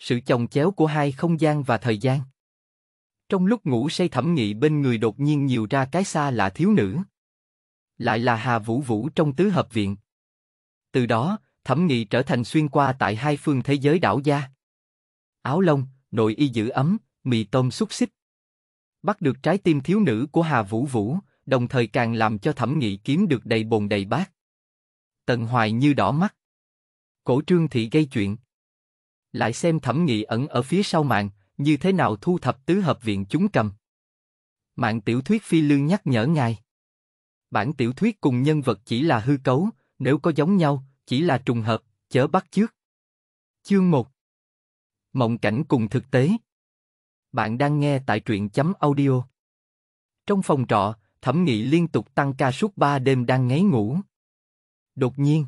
sự chồng chéo của hai không gian và thời gian. Trong lúc ngủ say thẩm nghị bên người đột nhiên nhiều ra cái xa lạ thiếu nữ. Lại là Hà Vũ Vũ trong tứ hợp viện. Từ đó, thẩm nghị trở thành xuyên qua tại hai phương thế giới đảo gia. Áo lông, nội y giữ ấm, mì tôm xúc xích. Bắt được trái tim thiếu nữ của Hà Vũ Vũ, đồng thời càng làm cho thẩm nghị kiếm được đầy bồn đầy bát. Tần Hoài như đỏ mắt. Cổ trương thị gây chuyện lại xem thẩm nghị ẩn ở phía sau mạng, như thế nào thu thập tứ hợp viện chúng cầm. Mạng tiểu thuyết phi lương nhắc nhở ngài. Bản tiểu thuyết cùng nhân vật chỉ là hư cấu, nếu có giống nhau, chỉ là trùng hợp, chớ bắt trước Chương 1 Mộng cảnh cùng thực tế Bạn đang nghe tại truyện chấm audio. Trong phòng trọ, thẩm nghị liên tục tăng ca suốt ba đêm đang ngáy ngủ. Đột nhiên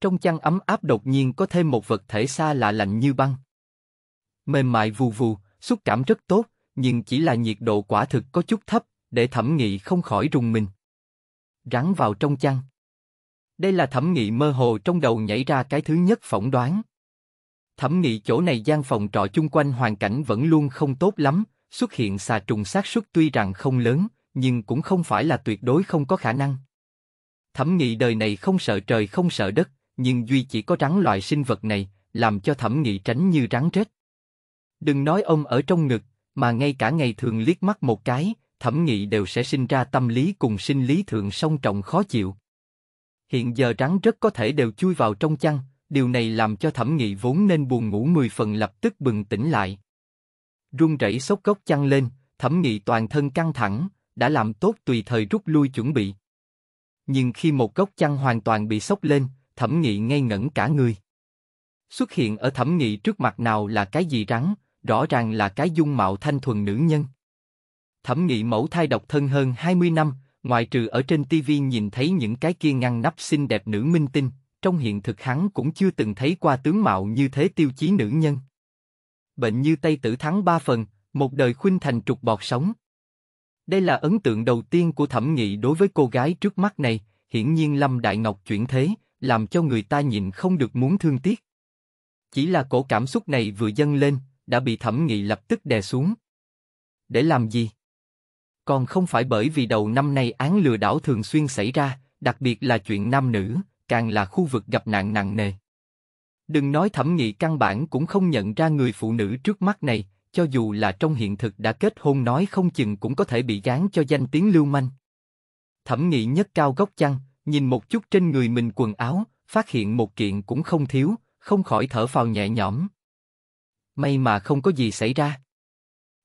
trong chăn ấm áp đột nhiên có thêm một vật thể xa lạ lạnh như băng. Mềm mại vù vù, xúc cảm rất tốt, nhưng chỉ là nhiệt độ quả thực có chút thấp, để thẩm nghị không khỏi rùng mình. Rắn vào trong chăn. Đây là thẩm nghị mơ hồ trong đầu nhảy ra cái thứ nhất phỏng đoán. Thẩm nghị chỗ này gian phòng trọ chung quanh hoàn cảnh vẫn luôn không tốt lắm, xuất hiện xà trùng xác xuất tuy rằng không lớn, nhưng cũng không phải là tuyệt đối không có khả năng. Thẩm nghị đời này không sợ trời không sợ đất, nhưng duy chỉ có rắn loại sinh vật này, làm cho thẩm nghị tránh như rắn rết. Đừng nói ông ở trong ngực, mà ngay cả ngày thường liếc mắt một cái, thẩm nghị đều sẽ sinh ra tâm lý cùng sinh lý thường song trọng khó chịu. Hiện giờ rắn rất có thể đều chui vào trong chăn, điều này làm cho thẩm nghị vốn nên buồn ngủ mười phần lập tức bừng tỉnh lại. Run rẩy sốc gốc chăn lên, thẩm nghị toàn thân căng thẳng, đã làm tốt tùy thời rút lui chuẩn bị. Nhưng khi một gốc chăn hoàn toàn bị sốc lên, thẩm nghị ngây ngẩn cả người. Xuất hiện ở thẩm nghị trước mặt nào là cái gì rắn, rõ ràng là cái dung mạo thanh thuần nữ nhân. Thẩm nghị mẫu thai độc thân hơn 20 năm, ngoài trừ ở trên TV nhìn thấy những cái kia ngăn nắp xinh đẹp nữ minh tinh, trong hiện thực hắn cũng chưa từng thấy qua tướng mạo như thế tiêu chí nữ nhân. Bệnh như Tây Tử Thắng ba phần, một đời khuynh thành trục bọt sống. Đây là ấn tượng đầu tiên của thẩm nghị đối với cô gái trước mắt này, hiển nhiên Lâm Đại Ngọc chuyển thế, làm cho người ta nhịn không được muốn thương tiếc. Chỉ là cổ cảm xúc này vừa dâng lên, đã bị thẩm nghị lập tức đè xuống. Để làm gì? Còn không phải bởi vì đầu năm nay án lừa đảo thường xuyên xảy ra, đặc biệt là chuyện nam nữ, càng là khu vực gặp nạn nặng nề. Đừng nói thẩm nghị căn bản cũng không nhận ra người phụ nữ trước mắt này, cho dù là trong hiện thực đã kết hôn nói không chừng cũng có thể bị gán cho danh tiếng lưu manh. Thẩm nghị nhất cao gốc chăn, Nhìn một chút trên người mình quần áo, phát hiện một kiện cũng không thiếu, không khỏi thở phào nhẹ nhõm. May mà không có gì xảy ra.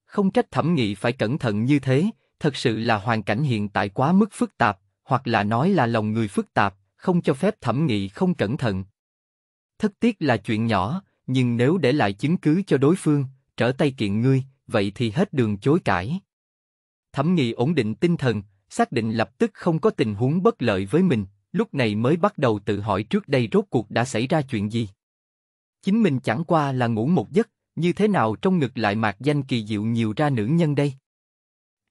Không trách thẩm nghị phải cẩn thận như thế, thật sự là hoàn cảnh hiện tại quá mức phức tạp, hoặc là nói là lòng người phức tạp, không cho phép thẩm nghị không cẩn thận. Thất tiếc là chuyện nhỏ, nhưng nếu để lại chứng cứ cho đối phương, trở tay kiện ngươi, vậy thì hết đường chối cãi. Thẩm nghị ổn định tinh thần, xác định lập tức không có tình huống bất lợi với mình, lúc này mới bắt đầu tự hỏi trước đây rốt cuộc đã xảy ra chuyện gì. Chính mình chẳng qua là ngủ một giấc, như thế nào trong ngực lại mạc danh kỳ diệu nhiều ra nữ nhân đây.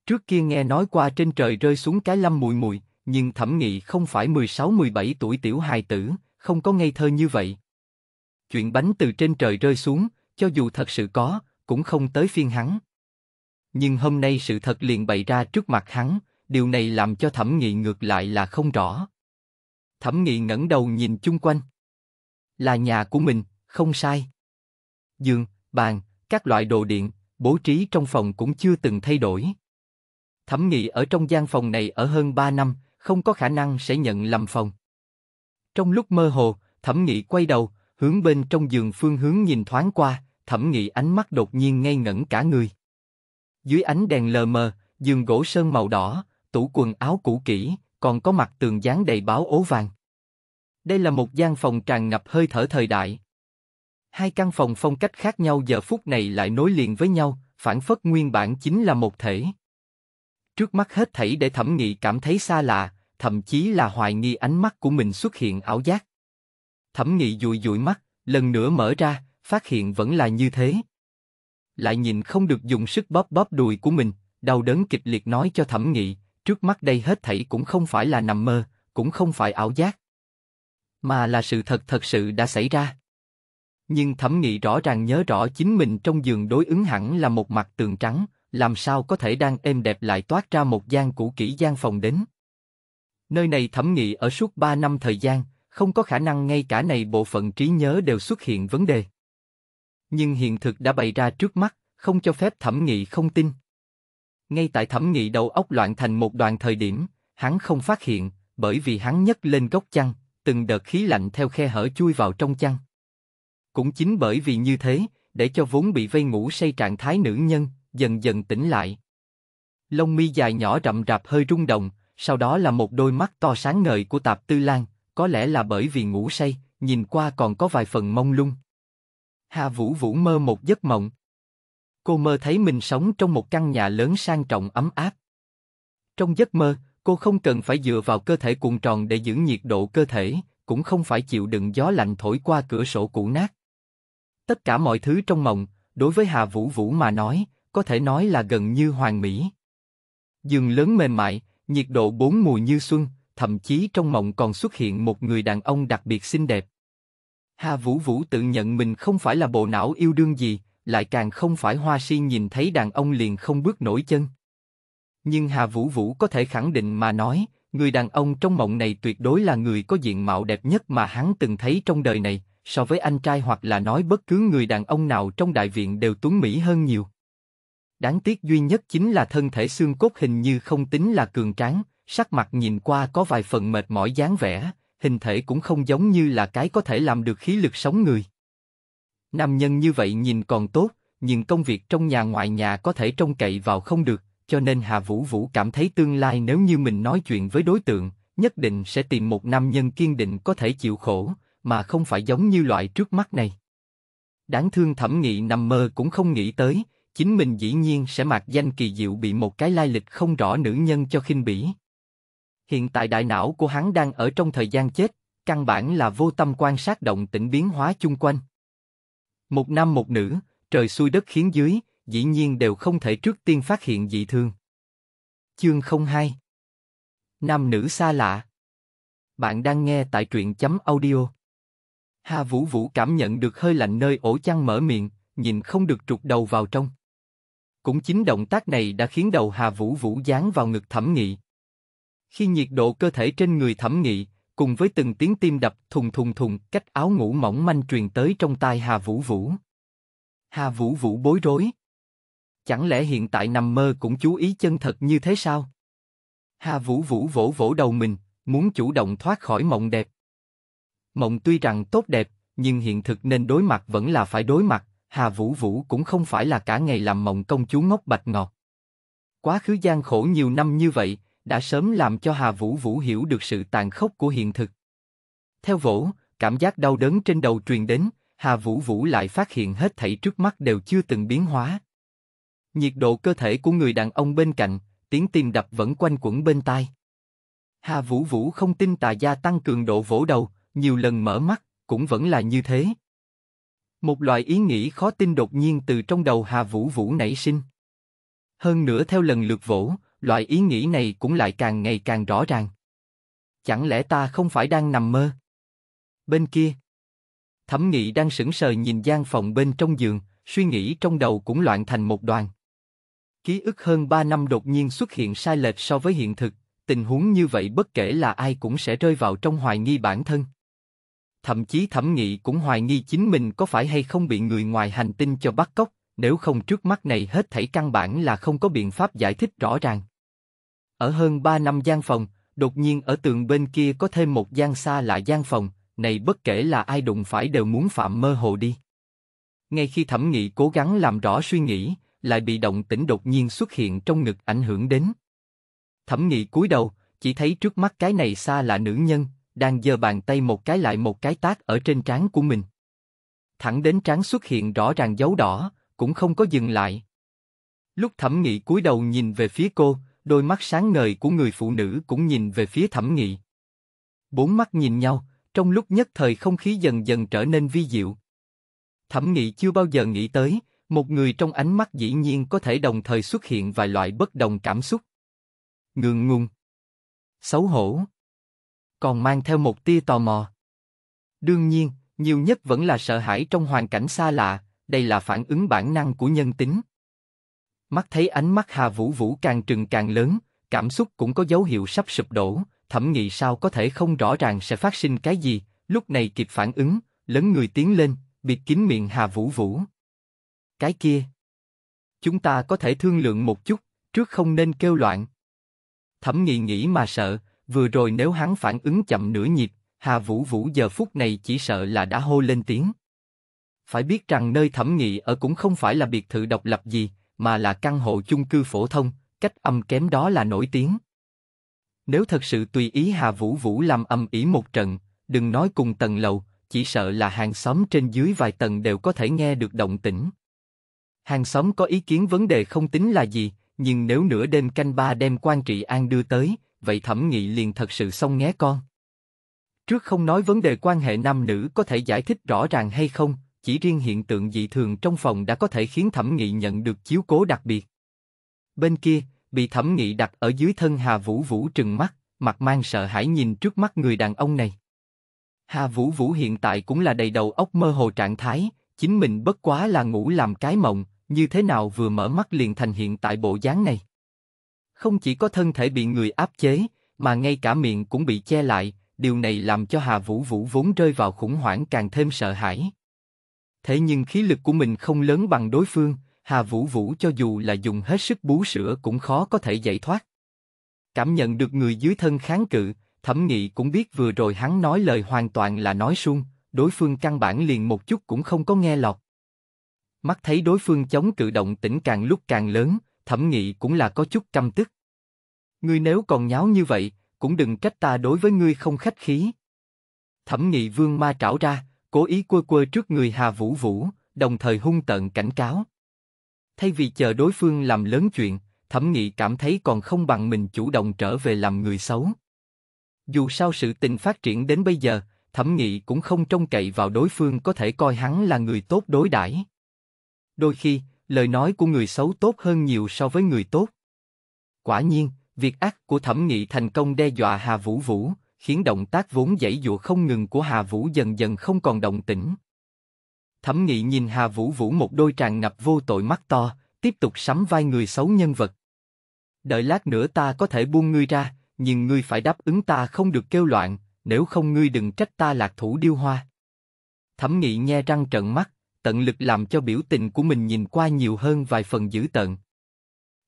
Trước kia nghe nói qua trên trời rơi xuống cái lâm mùi mùi, nhưng thẩm nghị không phải 16-17 tuổi tiểu hài tử, không có ngây thơ như vậy. Chuyện bánh từ trên trời rơi xuống, cho dù thật sự có, cũng không tới phiên hắn. Nhưng hôm nay sự thật liền bày ra trước mặt hắn, điều này làm cho thẩm nghị ngược lại là không rõ. Thẩm nghị ngẩng đầu nhìn chung quanh. Là nhà của mình, không sai. Giường, bàn, các loại đồ điện, bố trí trong phòng cũng chưa từng thay đổi. Thẩm nghị ở trong gian phòng này ở hơn ba năm, không có khả năng sẽ nhận lầm phòng. Trong lúc mơ hồ, thẩm nghị quay đầu, hướng bên trong giường phương hướng nhìn thoáng qua, thẩm nghị ánh mắt đột nhiên ngây ngẩn cả người. Dưới ánh đèn lờ mờ, giường gỗ sơn màu đỏ, tủ quần áo cũ kỹ, còn có mặt tường dán đầy báo ố vàng. Đây là một gian phòng tràn ngập hơi thở thời đại. Hai căn phòng phong cách khác nhau giờ phút này lại nối liền với nhau, phản phất nguyên bản chính là một thể. Trước mắt hết thảy để thẩm nghị cảm thấy xa lạ, thậm chí là hoài nghi ánh mắt của mình xuất hiện ảo giác. Thẩm nghị dụi dụi mắt, lần nữa mở ra, phát hiện vẫn là như thế. Lại nhìn không được dùng sức bóp bóp đùi của mình, đau đớn kịch liệt nói cho thẩm nghị, trước mắt đây hết thảy cũng không phải là nằm mơ, cũng không phải ảo giác, mà là sự thật thật sự đã xảy ra. Nhưng thẩm nghị rõ ràng nhớ rõ chính mình trong giường đối ứng hẳn là một mặt tường trắng, làm sao có thể đang êm đẹp lại toát ra một gian cũ kỹ gian phòng đến. Nơi này thẩm nghị ở suốt 3 năm thời gian, không có khả năng ngay cả này bộ phận trí nhớ đều xuất hiện vấn đề. Nhưng hiện thực đã bày ra trước mắt, không cho phép thẩm nghị không tin. Ngay tại thẩm nghị đầu óc loạn thành một đoàn thời điểm, hắn không phát hiện, bởi vì hắn nhấc lên gốc chăn, từng đợt khí lạnh theo khe hở chui vào trong chăn. Cũng chính bởi vì như thế, để cho vốn bị vây ngủ say trạng thái nữ nhân, dần dần tỉnh lại. Lông mi dài nhỏ rậm rạp hơi rung động, sau đó là một đôi mắt to sáng ngời của Tạp Tư Lan, có lẽ là bởi vì ngủ say, nhìn qua còn có vài phần mông lung. Hà Vũ Vũ mơ một giấc mộng. Cô mơ thấy mình sống trong một căn nhà lớn sang trọng ấm áp. Trong giấc mơ, cô không cần phải dựa vào cơ thể cuộn tròn để giữ nhiệt độ cơ thể, cũng không phải chịu đựng gió lạnh thổi qua cửa sổ cũ nát. Tất cả mọi thứ trong mộng, đối với Hà Vũ Vũ mà nói, có thể nói là gần như hoàn mỹ. Giường lớn mềm mại, nhiệt độ bốn mùa như xuân, thậm chí trong mộng còn xuất hiện một người đàn ông đặc biệt xinh đẹp. Hà Vũ Vũ tự nhận mình không phải là bộ não yêu đương gì, lại càng không phải hoa si nhìn thấy đàn ông liền không bước nổi chân. Nhưng Hà Vũ Vũ có thể khẳng định mà nói, người đàn ông trong mộng này tuyệt đối là người có diện mạo đẹp nhất mà hắn từng thấy trong đời này, so với anh trai hoặc là nói bất cứ người đàn ông nào trong đại viện đều tuấn mỹ hơn nhiều. Đáng tiếc duy nhất chính là thân thể xương cốt hình như không tính là cường tráng, sắc mặt nhìn qua có vài phần mệt mỏi dáng vẻ, hình thể cũng không giống như là cái có thể làm được khí lực sống người. Nam nhân như vậy nhìn còn tốt, nhưng công việc trong nhà ngoại nhà có thể trông cậy vào không được, cho nên Hà Vũ Vũ cảm thấy tương lai nếu như mình nói chuyện với đối tượng, nhất định sẽ tìm một nam nhân kiên định có thể chịu khổ, mà không phải giống như loại trước mắt này. Đáng thương thẩm nghị nằm mơ cũng không nghĩ tới, chính mình dĩ nhiên sẽ mặc danh kỳ diệu bị một cái lai lịch không rõ nữ nhân cho khinh bỉ. Hiện tại đại não của hắn đang ở trong thời gian chết, căn bản là vô tâm quan sát động tĩnh biến hóa chung quanh. Một nam một nữ, trời xui đất khiến dưới, dĩ nhiên đều không thể trước tiên phát hiện dị thương. Chương 02 Nam nữ xa lạ Bạn đang nghe tại truyện chấm audio. Hà Vũ Vũ cảm nhận được hơi lạnh nơi ổ chăn mở miệng, nhìn không được trục đầu vào trong. Cũng chính động tác này đã khiến đầu Hà Vũ Vũ dán vào ngực thẩm nghị. Khi nhiệt độ cơ thể trên người thẩm nghị, cùng với từng tiếng tim đập thùng thùng thùng, cách áo ngủ mỏng manh truyền tới trong tai Hà Vũ Vũ. Hà Vũ Vũ bối rối. Chẳng lẽ hiện tại nằm mơ cũng chú ý chân thật như thế sao? Hà Vũ Vũ vỗ vỗ đầu mình, muốn chủ động thoát khỏi mộng đẹp. Mộng tuy rằng tốt đẹp, nhưng hiện thực nên đối mặt vẫn là phải đối mặt, Hà Vũ Vũ cũng không phải là cả ngày làm mộng công chúa ngốc bạch ngọt. Quá khứ gian khổ nhiều năm như vậy, đã sớm làm cho Hà Vũ Vũ hiểu được sự tàn khốc của hiện thực. Theo vỗ, cảm giác đau đớn trên đầu truyền đến, Hà Vũ Vũ lại phát hiện hết thảy trước mắt đều chưa từng biến hóa. Nhiệt độ cơ thể của người đàn ông bên cạnh, tiếng tim đập vẫn quanh quẩn bên tai. Hà Vũ Vũ không tin tà gia tăng cường độ vỗ đầu, nhiều lần mở mắt, cũng vẫn là như thế. Một loại ý nghĩ khó tin đột nhiên từ trong đầu Hà Vũ Vũ nảy sinh. Hơn nữa theo lần lượt vỗ, loại ý nghĩ này cũng lại càng ngày càng rõ ràng. Chẳng lẽ ta không phải đang nằm mơ? Bên kia, Thẩm Nghị đang sững sờ nhìn gian phòng bên trong giường, suy nghĩ trong đầu cũng loạn thành một đoàn. Ký ức hơn 3 năm đột nhiên xuất hiện sai lệch so với hiện thực, tình huống như vậy bất kể là ai cũng sẽ rơi vào trong hoài nghi bản thân. Thậm chí Thẩm Nghị cũng hoài nghi chính mình có phải hay không bị người ngoài hành tinh cho bắt cóc, nếu không trước mắt này hết thảy căn bản là không có biện pháp giải thích rõ ràng. Ở hơn 3 năm gian phòng, đột nhiên ở tường bên kia có thêm một gian xa lạ gian phòng, này bất kể là ai đụng phải đều muốn phạm mơ hồ đi. Ngay khi thẩm nghị cố gắng làm rõ suy nghĩ, lại bị động tĩnh đột nhiên xuất hiện trong ngực ảnh hưởng đến. Thẩm nghị cúi đầu, chỉ thấy trước mắt cái này xa lạ nữ nhân, đang giơ bàn tay một cái lại một cái tác ở trên trán của mình. Thẳng đến trán xuất hiện rõ ràng dấu đỏ, cũng không có dừng lại. Lúc thẩm nghị cúi đầu nhìn về phía cô, đôi mắt sáng ngời của người phụ nữ cũng nhìn về phía thẩm nghị. Bốn mắt nhìn nhau, trong lúc nhất thời không khí dần dần trở nên vi diệu. Thẩm nghị chưa bao giờ nghĩ tới, một người trong ánh mắt dĩ nhiên có thể đồng thời xuất hiện vài loại bất đồng cảm xúc. Ngượng ngùng. Xấu hổ. Còn mang theo một tia tò mò. Đương nhiên, nhiều nhất vẫn là sợ hãi trong hoàn cảnh xa lạ, đây là phản ứng bản năng của nhân tính. Mắt thấy ánh mắt Hà Vũ Vũ càng trừng càng lớn, cảm xúc cũng có dấu hiệu sắp sụp đổ, thẩm nghị sao có thể không rõ ràng sẽ phát sinh cái gì, lúc này kịp phản ứng, lớn người tiến lên, bịt kín miệng Hà Vũ Vũ. Cái kia, chúng ta có thể thương lượng một chút, trước không nên kêu loạn. Thẩm nghị nghĩ mà sợ, vừa rồi nếu hắn phản ứng chậm nửa nhịp, Hà Vũ Vũ giờ phút này chỉ sợ là đã hô lên tiếng. Phải biết rằng nơi thẩm nghị ở cũng không phải là biệt thự độc lập gì, mà là căn hộ chung cư phổ thông, cách âm kém đó là nổi tiếng. Nếu thật sự tùy ý Hà Vũ Vũ làm âm ý một trận, đừng nói cùng tầng lầu, chỉ sợ là hàng xóm trên dưới vài tầng đều có thể nghe được động tĩnh. Hàng xóm có ý kiến vấn đề không tính là gì, nhưng nếu nửa đêm canh ba đem quan trị an đưa tới, vậy thẩm nghị liền thật sự xong nhé con. Trước không nói vấn đề quan hệ nam nữ có thể giải thích rõ ràng hay không, chỉ riêng hiện tượng dị thường trong phòng đã có thể khiến thẩm nghị nhận được chiếu cố đặc biệt. Bên kia, bị thẩm nghị đặt ở dưới thân Hà Vũ Vũ trừng mắt, mặt mang sợ hãi nhìn trước mắt người đàn ông này. Hà Vũ Vũ hiện tại cũng là đầy đầu óc mơ hồ trạng thái, chính mình bất quá là ngủ làm cái mộng, như thế nào vừa mở mắt liền thành hiện tại bộ dáng này. Không chỉ có thân thể bị người áp chế, mà ngay cả miệng cũng bị che lại, điều này làm cho Hà Vũ Vũ vốn rơi vào khủng hoảng càng thêm sợ hãi thế nhưng khí lực của mình không lớn bằng đối phương, Hà Vũ Vũ cho dù là dùng hết sức bú sữa cũng khó có thể giải thoát. Cảm nhận được người dưới thân kháng cự, thẩm nghị cũng biết vừa rồi hắn nói lời hoàn toàn là nói suông, đối phương căn bản liền một chút cũng không có nghe lọt. Mắt thấy đối phương chống cự động tĩnh càng lúc càng lớn, thẩm nghị cũng là có chút căm tức. Ngươi nếu còn nháo như vậy, cũng đừng trách ta đối với ngươi không khách khí. Thẩm nghị vương ma trảo ra, cố ý quơ quơ trước người Hà Vũ Vũ, đồng thời hung tợn cảnh cáo. Thay vì chờ đối phương làm lớn chuyện, Thẩm Nghị cảm thấy còn không bằng mình chủ động trở về làm người xấu. Dù sao sự tình phát triển đến bây giờ, Thẩm Nghị cũng không trông cậy vào đối phương có thể coi hắn là người tốt đối đãi. Đôi khi, lời nói của người xấu tốt hơn nhiều so với người tốt. Quả nhiên, việc ác của Thẩm Nghị thành công đe dọa Hà Vũ Vũ, khiến động tác vốn dãy dụa không ngừng của Hà Vũ dần dần không còn động tĩnh. Thẩm Nghị nhìn Hà Vũ Vũ một đôi tràn ngập vô tội mắt to, tiếp tục sắm vai người xấu nhân vật. Đợi lát nữa ta có thể buông ngươi ra, nhưng ngươi phải đáp ứng ta không được kêu loạn, nếu không ngươi đừng trách ta lạc thủ điêu hoa. Thẩm Nghị nghe răng trận mắt, tận lực làm cho biểu tình của mình nhìn qua nhiều hơn vài phần dữ tợn.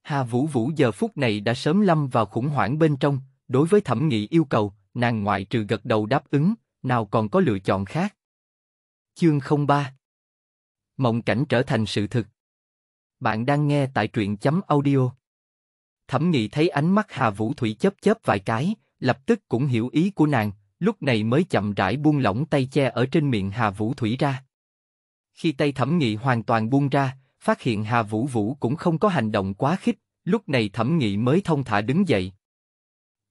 Hà Vũ Vũ giờ phút này đã sớm lâm vào khủng hoảng bên trong, đối với Thẩm Nghị yêu cầu, nàng ngoại trừ gật đầu đáp ứng, nào còn có lựa chọn khác. Chương 03 Mộng cảnh trở thành sự thực Bạn đang nghe tại truyện chấm audio Thẩm nghị thấy ánh mắt Hà Vũ Thủy chớp chớp vài cái, lập tức cũng hiểu ý của nàng, lúc này mới chậm rãi buông lỏng tay che ở trên miệng Hà Vũ Thủy ra. Khi tay thẩm nghị hoàn toàn buông ra, phát hiện Hà Vũ Vũ cũng không có hành động quá khích, lúc này thẩm nghị mới thông thả đứng dậy.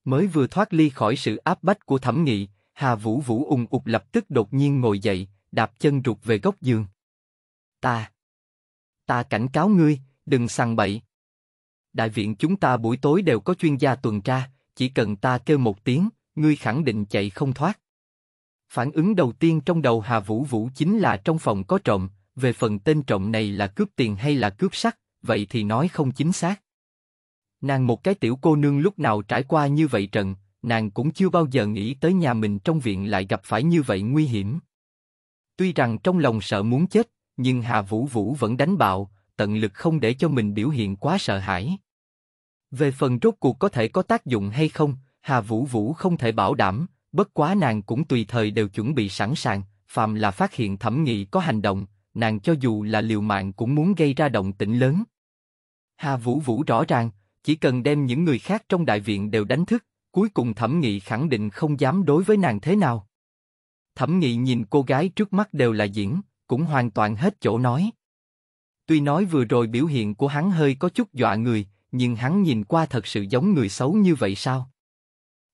Mới vừa thoát ly khỏi sự áp bách của thẩm nghị, Hà Vũ Vũ ung ục lập tức đột nhiên ngồi dậy, đạp chân rụt về góc giường. Ta! Ta cảnh cáo ngươi, đừng sằng bậy. Đại viện chúng ta buổi tối đều có chuyên gia tuần tra, chỉ cần ta kêu một tiếng, ngươi khẳng định chạy không thoát. Phản ứng đầu tiên trong đầu Hà Vũ Vũ chính là trong phòng có trộm, về phần tên trộm này là cướp tiền hay là cướp sắt, vậy thì nói không chính xác. Nàng một cái tiểu cô nương lúc nào trải qua như vậy trận, nàng cũng chưa bao giờ nghĩ tới nhà mình trong viện lại gặp phải như vậy nguy hiểm. Tuy rằng trong lòng sợ muốn chết, nhưng Hà Vũ Vũ vẫn đánh bạo, tận lực không để cho mình biểu hiện quá sợ hãi. Về phần rốt cuộc có thể có tác dụng hay không, Hà Vũ Vũ không thể bảo đảm, bất quá nàng cũng tùy thời đều chuẩn bị sẵn sàng, phàm là phát hiện thẩm nghị có hành động, nàng cho dù là liều mạng cũng muốn gây ra động tĩnh lớn. Hà Vũ Vũ rõ ràng, chỉ cần đem những người khác trong đại viện đều đánh thức, cuối cùng thẩm nghị khẳng định không dám đối với nàng thế nào. Thẩm nghị nhìn cô gái trước mắt đều là diễn, cũng hoàn toàn hết chỗ nói. Tuy nói vừa rồi biểu hiện của hắn hơi có chút dọa người, nhưng hắn nhìn qua thật sự giống người xấu như vậy sao?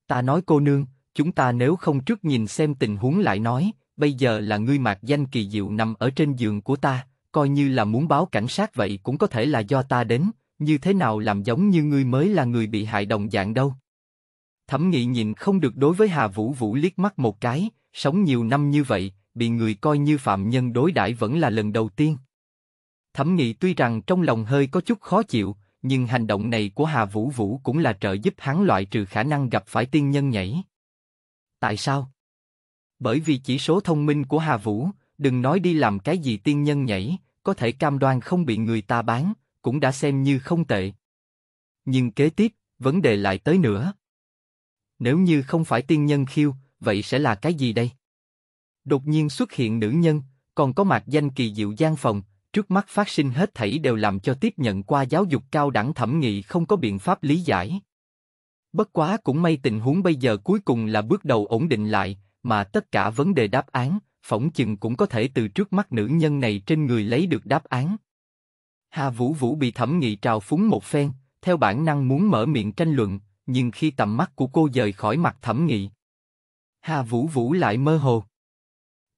Ta nói cô nương, chúng ta nếu không trước nhìn xem tình huống lại nói, bây giờ là ngươi mạc danh kỳ diệu nằm ở trên giường của ta, coi như là muốn báo cảnh sát vậy cũng có thể là do ta đến, như thế nào làm giống như ngươi mới là người bị hại đồng dạng đâu. Thẩm nghị nhìn không được đối với Hà Vũ Vũ liếc mắt một cái, sống nhiều năm như vậy, bị người coi như phạm nhân đối đãi vẫn là lần đầu tiên. Thẩm nghị tuy rằng trong lòng hơi có chút khó chịu, nhưng hành động này của Hà Vũ Vũ cũng là trợ giúp hắn loại trừ khả năng gặp phải tiên nhân nhảy. Tại sao? Bởi vì chỉ số thông minh của Hà Vũ, đừng nói đi làm cái gì tiên nhân nhảy, có thể cam đoan không bị người ta bán, cũng đã xem như không tệ. Nhưng kế tiếp, vấn đề lại tới nữa. Nếu như không phải tiên nhân khiêu, vậy sẽ là cái gì đây? Đột nhiên xuất hiện nữ nhân, còn có mặt danh kỳ diệu gian phòng, trước mắt phát sinh hết thảy đều làm cho tiếp nhận qua giáo dục cao đẳng thẩm nghị không có biện pháp lý giải. Bất quá cũng may tình huống bây giờ cuối cùng là bước đầu ổn định lại, mà tất cả vấn đề đáp án, phỏng chừng cũng có thể từ trước mắt nữ nhân này trên người lấy được đáp án. Hà Vũ Vũ bị thẩm nghị trào phúng một phen, theo bản năng muốn mở miệng tranh luận, nhưng khi tầm mắt của cô rời khỏi mặt thẩm nghị, Hà Vũ Vũ lại mơ hồ.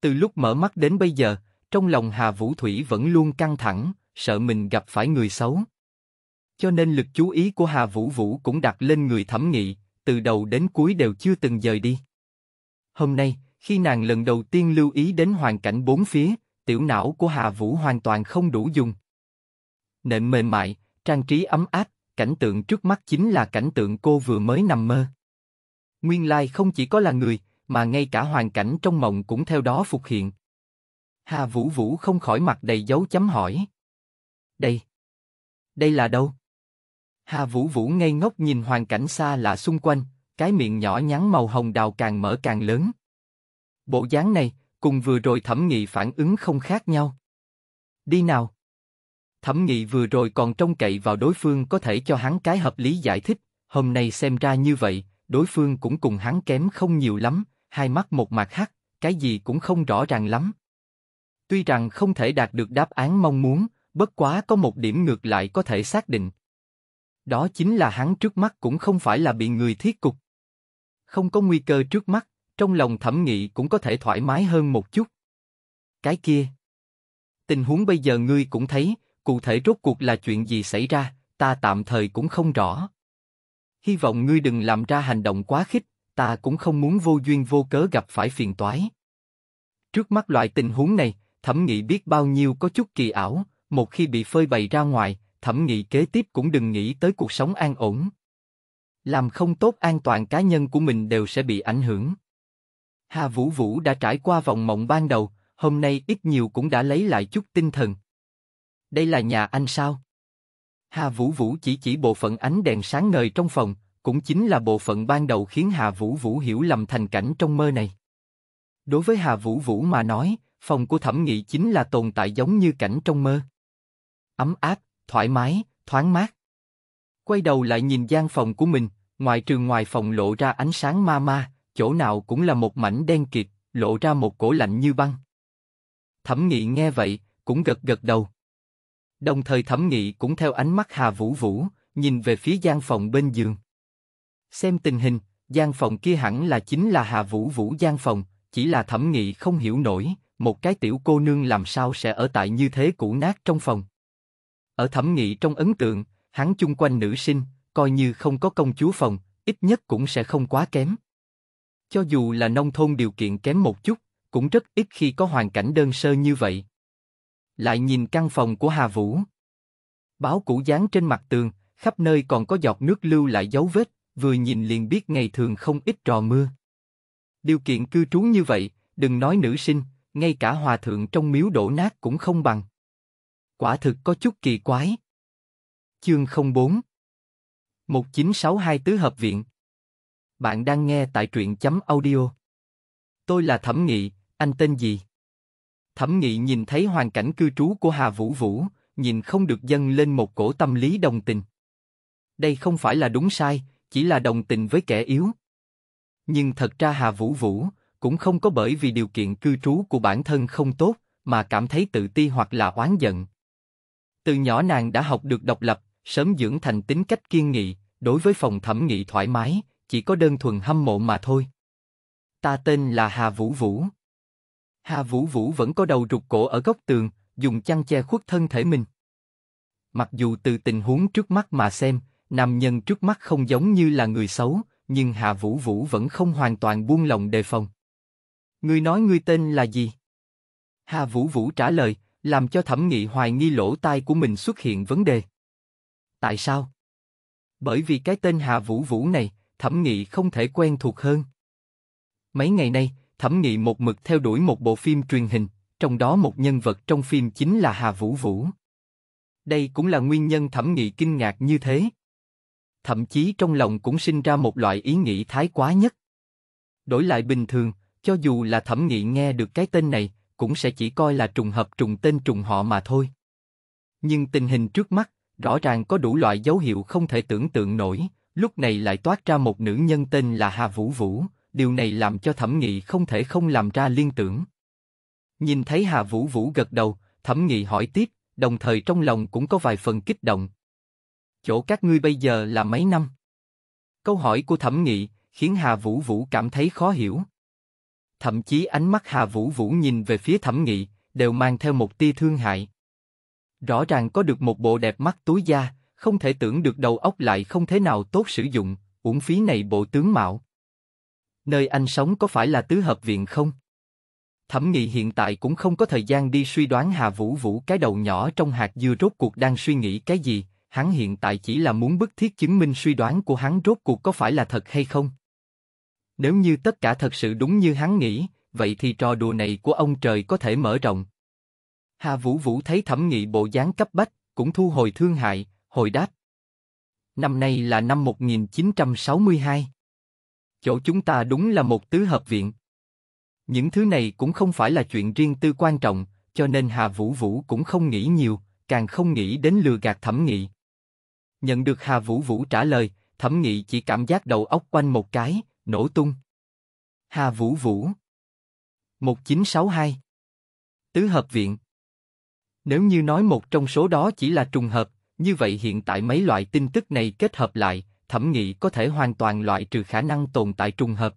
Từ lúc mở mắt đến bây giờ, trong lòng Hà Vũ Thủy vẫn luôn căng thẳng, sợ mình gặp phải người xấu. Cho nên lực chú ý của Hà Vũ Vũ cũng đặt lên người thẩm nghị, từ đầu đến cuối đều chưa từng rời đi. Hôm nay, khi nàng lần đầu tiên lưu ý đến hoàn cảnh bốn phía, tiểu não của Hà Vũ hoàn toàn không đủ dùng, nệm mềm mại, trang trí ấm áp, cảnh tượng trước mắt chính là cảnh tượng cô vừa mới nằm mơ. Nguyên lai không chỉ có là người, mà ngay cả hoàn cảnh trong mộng cũng theo đó phục hiện. Hà Vũ Vũ không khỏi mặt đầy dấu chấm hỏi. Đây, đây là đâu? Hà Vũ Vũ ngây ngốc nhìn hoàn cảnh xa lạ xung quanh, cái miệng nhỏ nhắn màu hồng đào càng mở càng lớn. Bộ dáng này, cùng vừa rồi thẩm nghị phản ứng không khác nhau. Đi nào. Thẩm nghị vừa rồi còn trông cậy vào đối phương có thể cho hắn cái hợp lý giải thích, hôm nay xem ra như vậy, đối phương cũng cùng hắn kém không nhiều lắm, hai mắt một mặt hắt, cái gì cũng không rõ ràng lắm. Tuy rằng không thể đạt được đáp án mong muốn, bất quá có một điểm ngược lại có thể xác định. Đó chính là hắn trước mắt cũng không phải là bị người thiết cục. Không có nguy cơ trước mắt, trong lòng thẩm nghị cũng có thể thoải mái hơn một chút. Cái kia. Tình huống bây giờ ngươi cũng thấy, Cụ thể rốt cuộc là chuyện gì xảy ra, ta tạm thời cũng không rõ. Hy vọng ngươi đừng làm ra hành động quá khích, ta cũng không muốn vô duyên vô cớ gặp phải phiền toái. Trước mắt loại tình huống này, thẩm nghị biết bao nhiêu có chút kỳ ảo, một khi bị phơi bày ra ngoài, thẩm nghị kế tiếp cũng đừng nghĩ tới cuộc sống an ổn. Làm không tốt an toàn cá nhân của mình đều sẽ bị ảnh hưởng. Hà Vũ Vũ đã trải qua vòng mộng ban đầu, hôm nay ít nhiều cũng đã lấy lại chút tinh thần, đây là nhà anh sao? Hà Vũ Vũ chỉ chỉ bộ phận ánh đèn sáng ngời trong phòng, cũng chính là bộ phận ban đầu khiến Hà Vũ Vũ hiểu lầm thành cảnh trong mơ này. Đối với Hà Vũ Vũ mà nói, phòng của thẩm nghị chính là tồn tại giống như cảnh trong mơ. Ấm áp, thoải mái, thoáng mát. Quay đầu lại nhìn gian phòng của mình, ngoài trường ngoài phòng lộ ra ánh sáng ma ma, chỗ nào cũng là một mảnh đen kịt, lộ ra một cổ lạnh như băng. Thẩm nghị nghe vậy, cũng gật gật đầu. Đồng thời thẩm nghị cũng theo ánh mắt Hà Vũ Vũ, nhìn về phía gian phòng bên giường. Xem tình hình, gian phòng kia hẳn là chính là Hà Vũ Vũ gian phòng, chỉ là thẩm nghị không hiểu nổi, một cái tiểu cô nương làm sao sẽ ở tại như thế cũ nát trong phòng. Ở thẩm nghị trong ấn tượng, hắn chung quanh nữ sinh, coi như không có công chúa phòng, ít nhất cũng sẽ không quá kém. Cho dù là nông thôn điều kiện kém một chút, cũng rất ít khi có hoàn cảnh đơn sơ như vậy lại nhìn căn phòng của Hà Vũ. Báo cũ dán trên mặt tường, khắp nơi còn có giọt nước lưu lại dấu vết, vừa nhìn liền biết ngày thường không ít trò mưa. Điều kiện cư trú như vậy, đừng nói nữ sinh, ngay cả hòa thượng trong miếu đổ nát cũng không bằng. Quả thực có chút kỳ quái. Chương 04 1962 Tứ Hợp Viện Bạn đang nghe tại truyện chấm audio. Tôi là Thẩm Nghị, anh tên gì? Thẩm Nghị nhìn thấy hoàn cảnh cư trú của Hà Vũ Vũ, nhìn không được dâng lên một cổ tâm lý đồng tình. Đây không phải là đúng sai, chỉ là đồng tình với kẻ yếu. Nhưng thật ra Hà Vũ Vũ cũng không có bởi vì điều kiện cư trú của bản thân không tốt mà cảm thấy tự ti hoặc là oán giận. Từ nhỏ nàng đã học được độc lập, sớm dưỡng thành tính cách kiên nghị, đối với phòng thẩm nghị thoải mái, chỉ có đơn thuần hâm mộ mà thôi. Ta tên là Hà Vũ Vũ. Hà Vũ Vũ vẫn có đầu rụt cổ ở góc tường, dùng chăn che khuất thân thể mình. Mặc dù từ tình huống trước mắt mà xem, nam nhân trước mắt không giống như là người xấu, nhưng Hà Vũ Vũ vẫn không hoàn toàn buông lòng đề phòng. Người nói người tên là gì? Hà Vũ Vũ trả lời, làm cho thẩm nghị hoài nghi lỗ tai của mình xuất hiện vấn đề. Tại sao? Bởi vì cái tên Hà Vũ Vũ này, thẩm nghị không thể quen thuộc hơn. Mấy ngày nay, Thẩm Nghị một mực theo đuổi một bộ phim truyền hình, trong đó một nhân vật trong phim chính là Hà Vũ Vũ. Đây cũng là nguyên nhân Thẩm Nghị kinh ngạc như thế. Thậm chí trong lòng cũng sinh ra một loại ý nghĩ thái quá nhất. Đổi lại bình thường, cho dù là Thẩm Nghị nghe được cái tên này, cũng sẽ chỉ coi là trùng hợp trùng tên trùng họ mà thôi. Nhưng tình hình trước mắt, rõ ràng có đủ loại dấu hiệu không thể tưởng tượng nổi, lúc này lại toát ra một nữ nhân tên là Hà Vũ Vũ, điều này làm cho Thẩm Nghị không thể không làm ra liên tưởng. Nhìn thấy Hà Vũ Vũ gật đầu, Thẩm Nghị hỏi tiếp, đồng thời trong lòng cũng có vài phần kích động. Chỗ các ngươi bây giờ là mấy năm? Câu hỏi của Thẩm Nghị khiến Hà Vũ Vũ cảm thấy khó hiểu. Thậm chí ánh mắt Hà Vũ Vũ nhìn về phía Thẩm Nghị đều mang theo một tia thương hại. Rõ ràng có được một bộ đẹp mắt túi da, không thể tưởng được đầu óc lại không thế nào tốt sử dụng, uổng phí này bộ tướng mạo nơi anh sống có phải là tứ hợp viện không? Thẩm Nghị hiện tại cũng không có thời gian đi suy đoán Hà Vũ Vũ cái đầu nhỏ trong hạt dưa rốt cuộc đang suy nghĩ cái gì, hắn hiện tại chỉ là muốn bức thiết chứng minh suy đoán của hắn rốt cuộc có phải là thật hay không. Nếu như tất cả thật sự đúng như hắn nghĩ, vậy thì trò đùa này của ông trời có thể mở rộng. Hà Vũ Vũ thấy Thẩm Nghị bộ dáng cấp bách, cũng thu hồi thương hại, hồi đáp. Năm nay là năm 1962. Chỗ chúng ta đúng là một tứ hợp viện. Những thứ này cũng không phải là chuyện riêng tư quan trọng, cho nên Hà Vũ Vũ cũng không nghĩ nhiều, càng không nghĩ đến lừa gạt thẩm nghị. Nhận được Hà Vũ Vũ trả lời, thẩm nghị chỉ cảm giác đầu óc quanh một cái, nổ tung. Hà Vũ Vũ 1962 Tứ hợp viện Nếu như nói một trong số đó chỉ là trùng hợp, như vậy hiện tại mấy loại tin tức này kết hợp lại, thẩm nghị có thể hoàn toàn loại trừ khả năng tồn tại trùng hợp.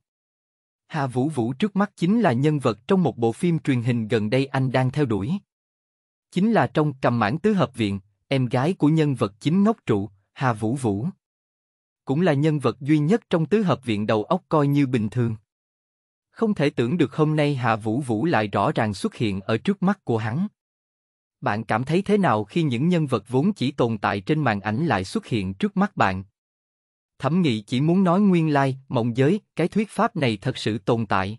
Hà Vũ Vũ trước mắt chính là nhân vật trong một bộ phim truyền hình gần đây anh đang theo đuổi. Chính là trong cầm mãn tứ hợp viện, em gái của nhân vật chính ngốc trụ, Hà Vũ Vũ. Cũng là nhân vật duy nhất trong tứ hợp viện đầu óc coi như bình thường. Không thể tưởng được hôm nay Hà Vũ Vũ lại rõ ràng xuất hiện ở trước mắt của hắn. Bạn cảm thấy thế nào khi những nhân vật vốn chỉ tồn tại trên màn ảnh lại xuất hiện trước mắt bạn? Thẩm Nghị chỉ muốn nói nguyên lai, mộng giới, cái thuyết pháp này thật sự tồn tại.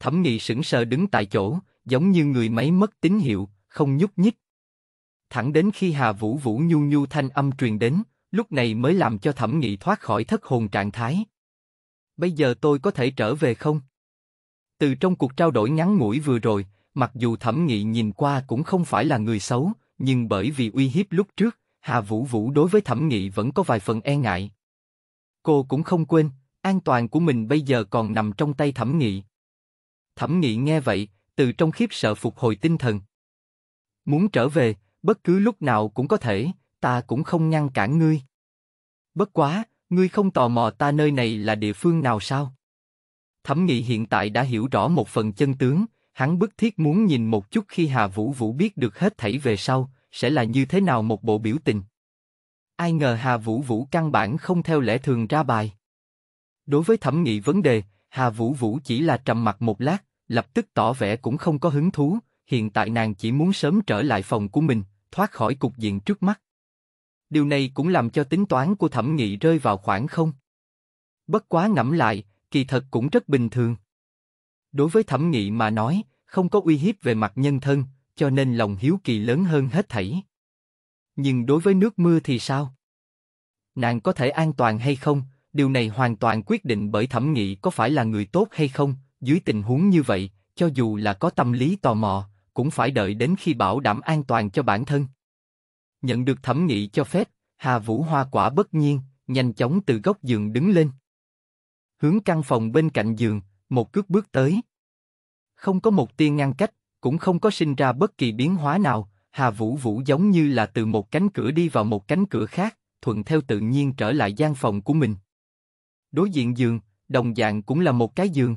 Thẩm Nghị sững sờ đứng tại chỗ, giống như người máy mất tín hiệu, không nhúc nhích. Thẳng đến khi Hà Vũ Vũ nhu nhu thanh âm truyền đến, lúc này mới làm cho Thẩm Nghị thoát khỏi thất hồn trạng thái. Bây giờ tôi có thể trở về không? Từ trong cuộc trao đổi ngắn ngủi vừa rồi, mặc dù Thẩm Nghị nhìn qua cũng không phải là người xấu, nhưng bởi vì uy hiếp lúc trước, Hà Vũ Vũ đối với Thẩm Nghị vẫn có vài phần e ngại, Cô cũng không quên, an toàn của mình bây giờ còn nằm trong tay Thẩm Nghị. Thẩm Nghị nghe vậy, từ trong khiếp sợ phục hồi tinh thần. Muốn trở về, bất cứ lúc nào cũng có thể, ta cũng không ngăn cản ngươi. Bất quá, ngươi không tò mò ta nơi này là địa phương nào sao? Thẩm Nghị hiện tại đã hiểu rõ một phần chân tướng, hắn bức thiết muốn nhìn một chút khi Hà Vũ Vũ biết được hết thảy về sau, sẽ là như thế nào một bộ biểu tình ai ngờ Hà Vũ Vũ căn bản không theo lẽ thường ra bài. Đối với thẩm nghị vấn đề, Hà Vũ Vũ chỉ là trầm mặt một lát, lập tức tỏ vẻ cũng không có hứng thú, hiện tại nàng chỉ muốn sớm trở lại phòng của mình, thoát khỏi cục diện trước mắt. Điều này cũng làm cho tính toán của thẩm nghị rơi vào khoảng không. Bất quá ngẫm lại, kỳ thật cũng rất bình thường. Đối với thẩm nghị mà nói, không có uy hiếp về mặt nhân thân, cho nên lòng hiếu kỳ lớn hơn hết thảy. Nhưng đối với nước mưa thì sao? Nàng có thể an toàn hay không? Điều này hoàn toàn quyết định bởi thẩm nghị có phải là người tốt hay không. Dưới tình huống như vậy, cho dù là có tâm lý tò mò, cũng phải đợi đến khi bảo đảm an toàn cho bản thân. Nhận được thẩm nghị cho phép, Hà Vũ Hoa quả bất nhiên, nhanh chóng từ góc giường đứng lên. Hướng căn phòng bên cạnh giường, một cước bước tới. Không có một tiên ngăn cách, cũng không có sinh ra bất kỳ biến hóa nào, Hà Vũ Vũ giống như là từ một cánh cửa đi vào một cánh cửa khác, thuận theo tự nhiên trở lại gian phòng của mình. Đối diện giường, đồng dạng cũng là một cái giường.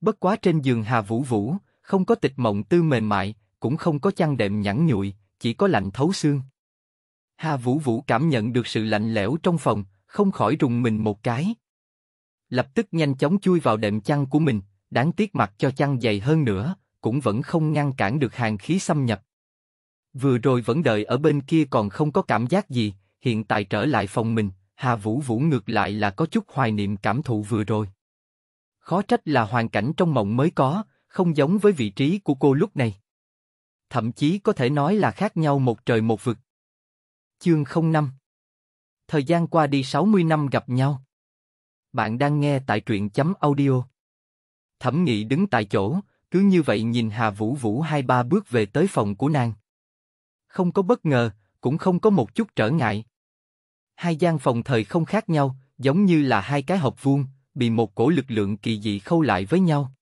Bất quá trên giường Hà Vũ Vũ, không có tịch mộng tư mềm mại, cũng không có chăn đệm nhẵn nhụi, chỉ có lạnh thấu xương. Hà Vũ Vũ cảm nhận được sự lạnh lẽo trong phòng, không khỏi rùng mình một cái. Lập tức nhanh chóng chui vào đệm chăn của mình, đáng tiếc mặt cho chăn dày hơn nữa, cũng vẫn không ngăn cản được hàng khí xâm nhập. Vừa rồi vẫn đợi ở bên kia còn không có cảm giác gì, hiện tại trở lại phòng mình, Hà Vũ Vũ ngược lại là có chút hoài niệm cảm thụ vừa rồi. Khó trách là hoàn cảnh trong mộng mới có, không giống với vị trí của cô lúc này. Thậm chí có thể nói là khác nhau một trời một vực. Chương 05 Thời gian qua đi 60 năm gặp nhau. Bạn đang nghe tại truyện chấm audio. Thẩm nghị đứng tại chỗ, cứ như vậy nhìn Hà Vũ Vũ hai ba bước về tới phòng của nàng không có bất ngờ, cũng không có một chút trở ngại. Hai gian phòng thời không khác nhau, giống như là hai cái hộp vuông, bị một cổ lực lượng kỳ dị khâu lại với nhau.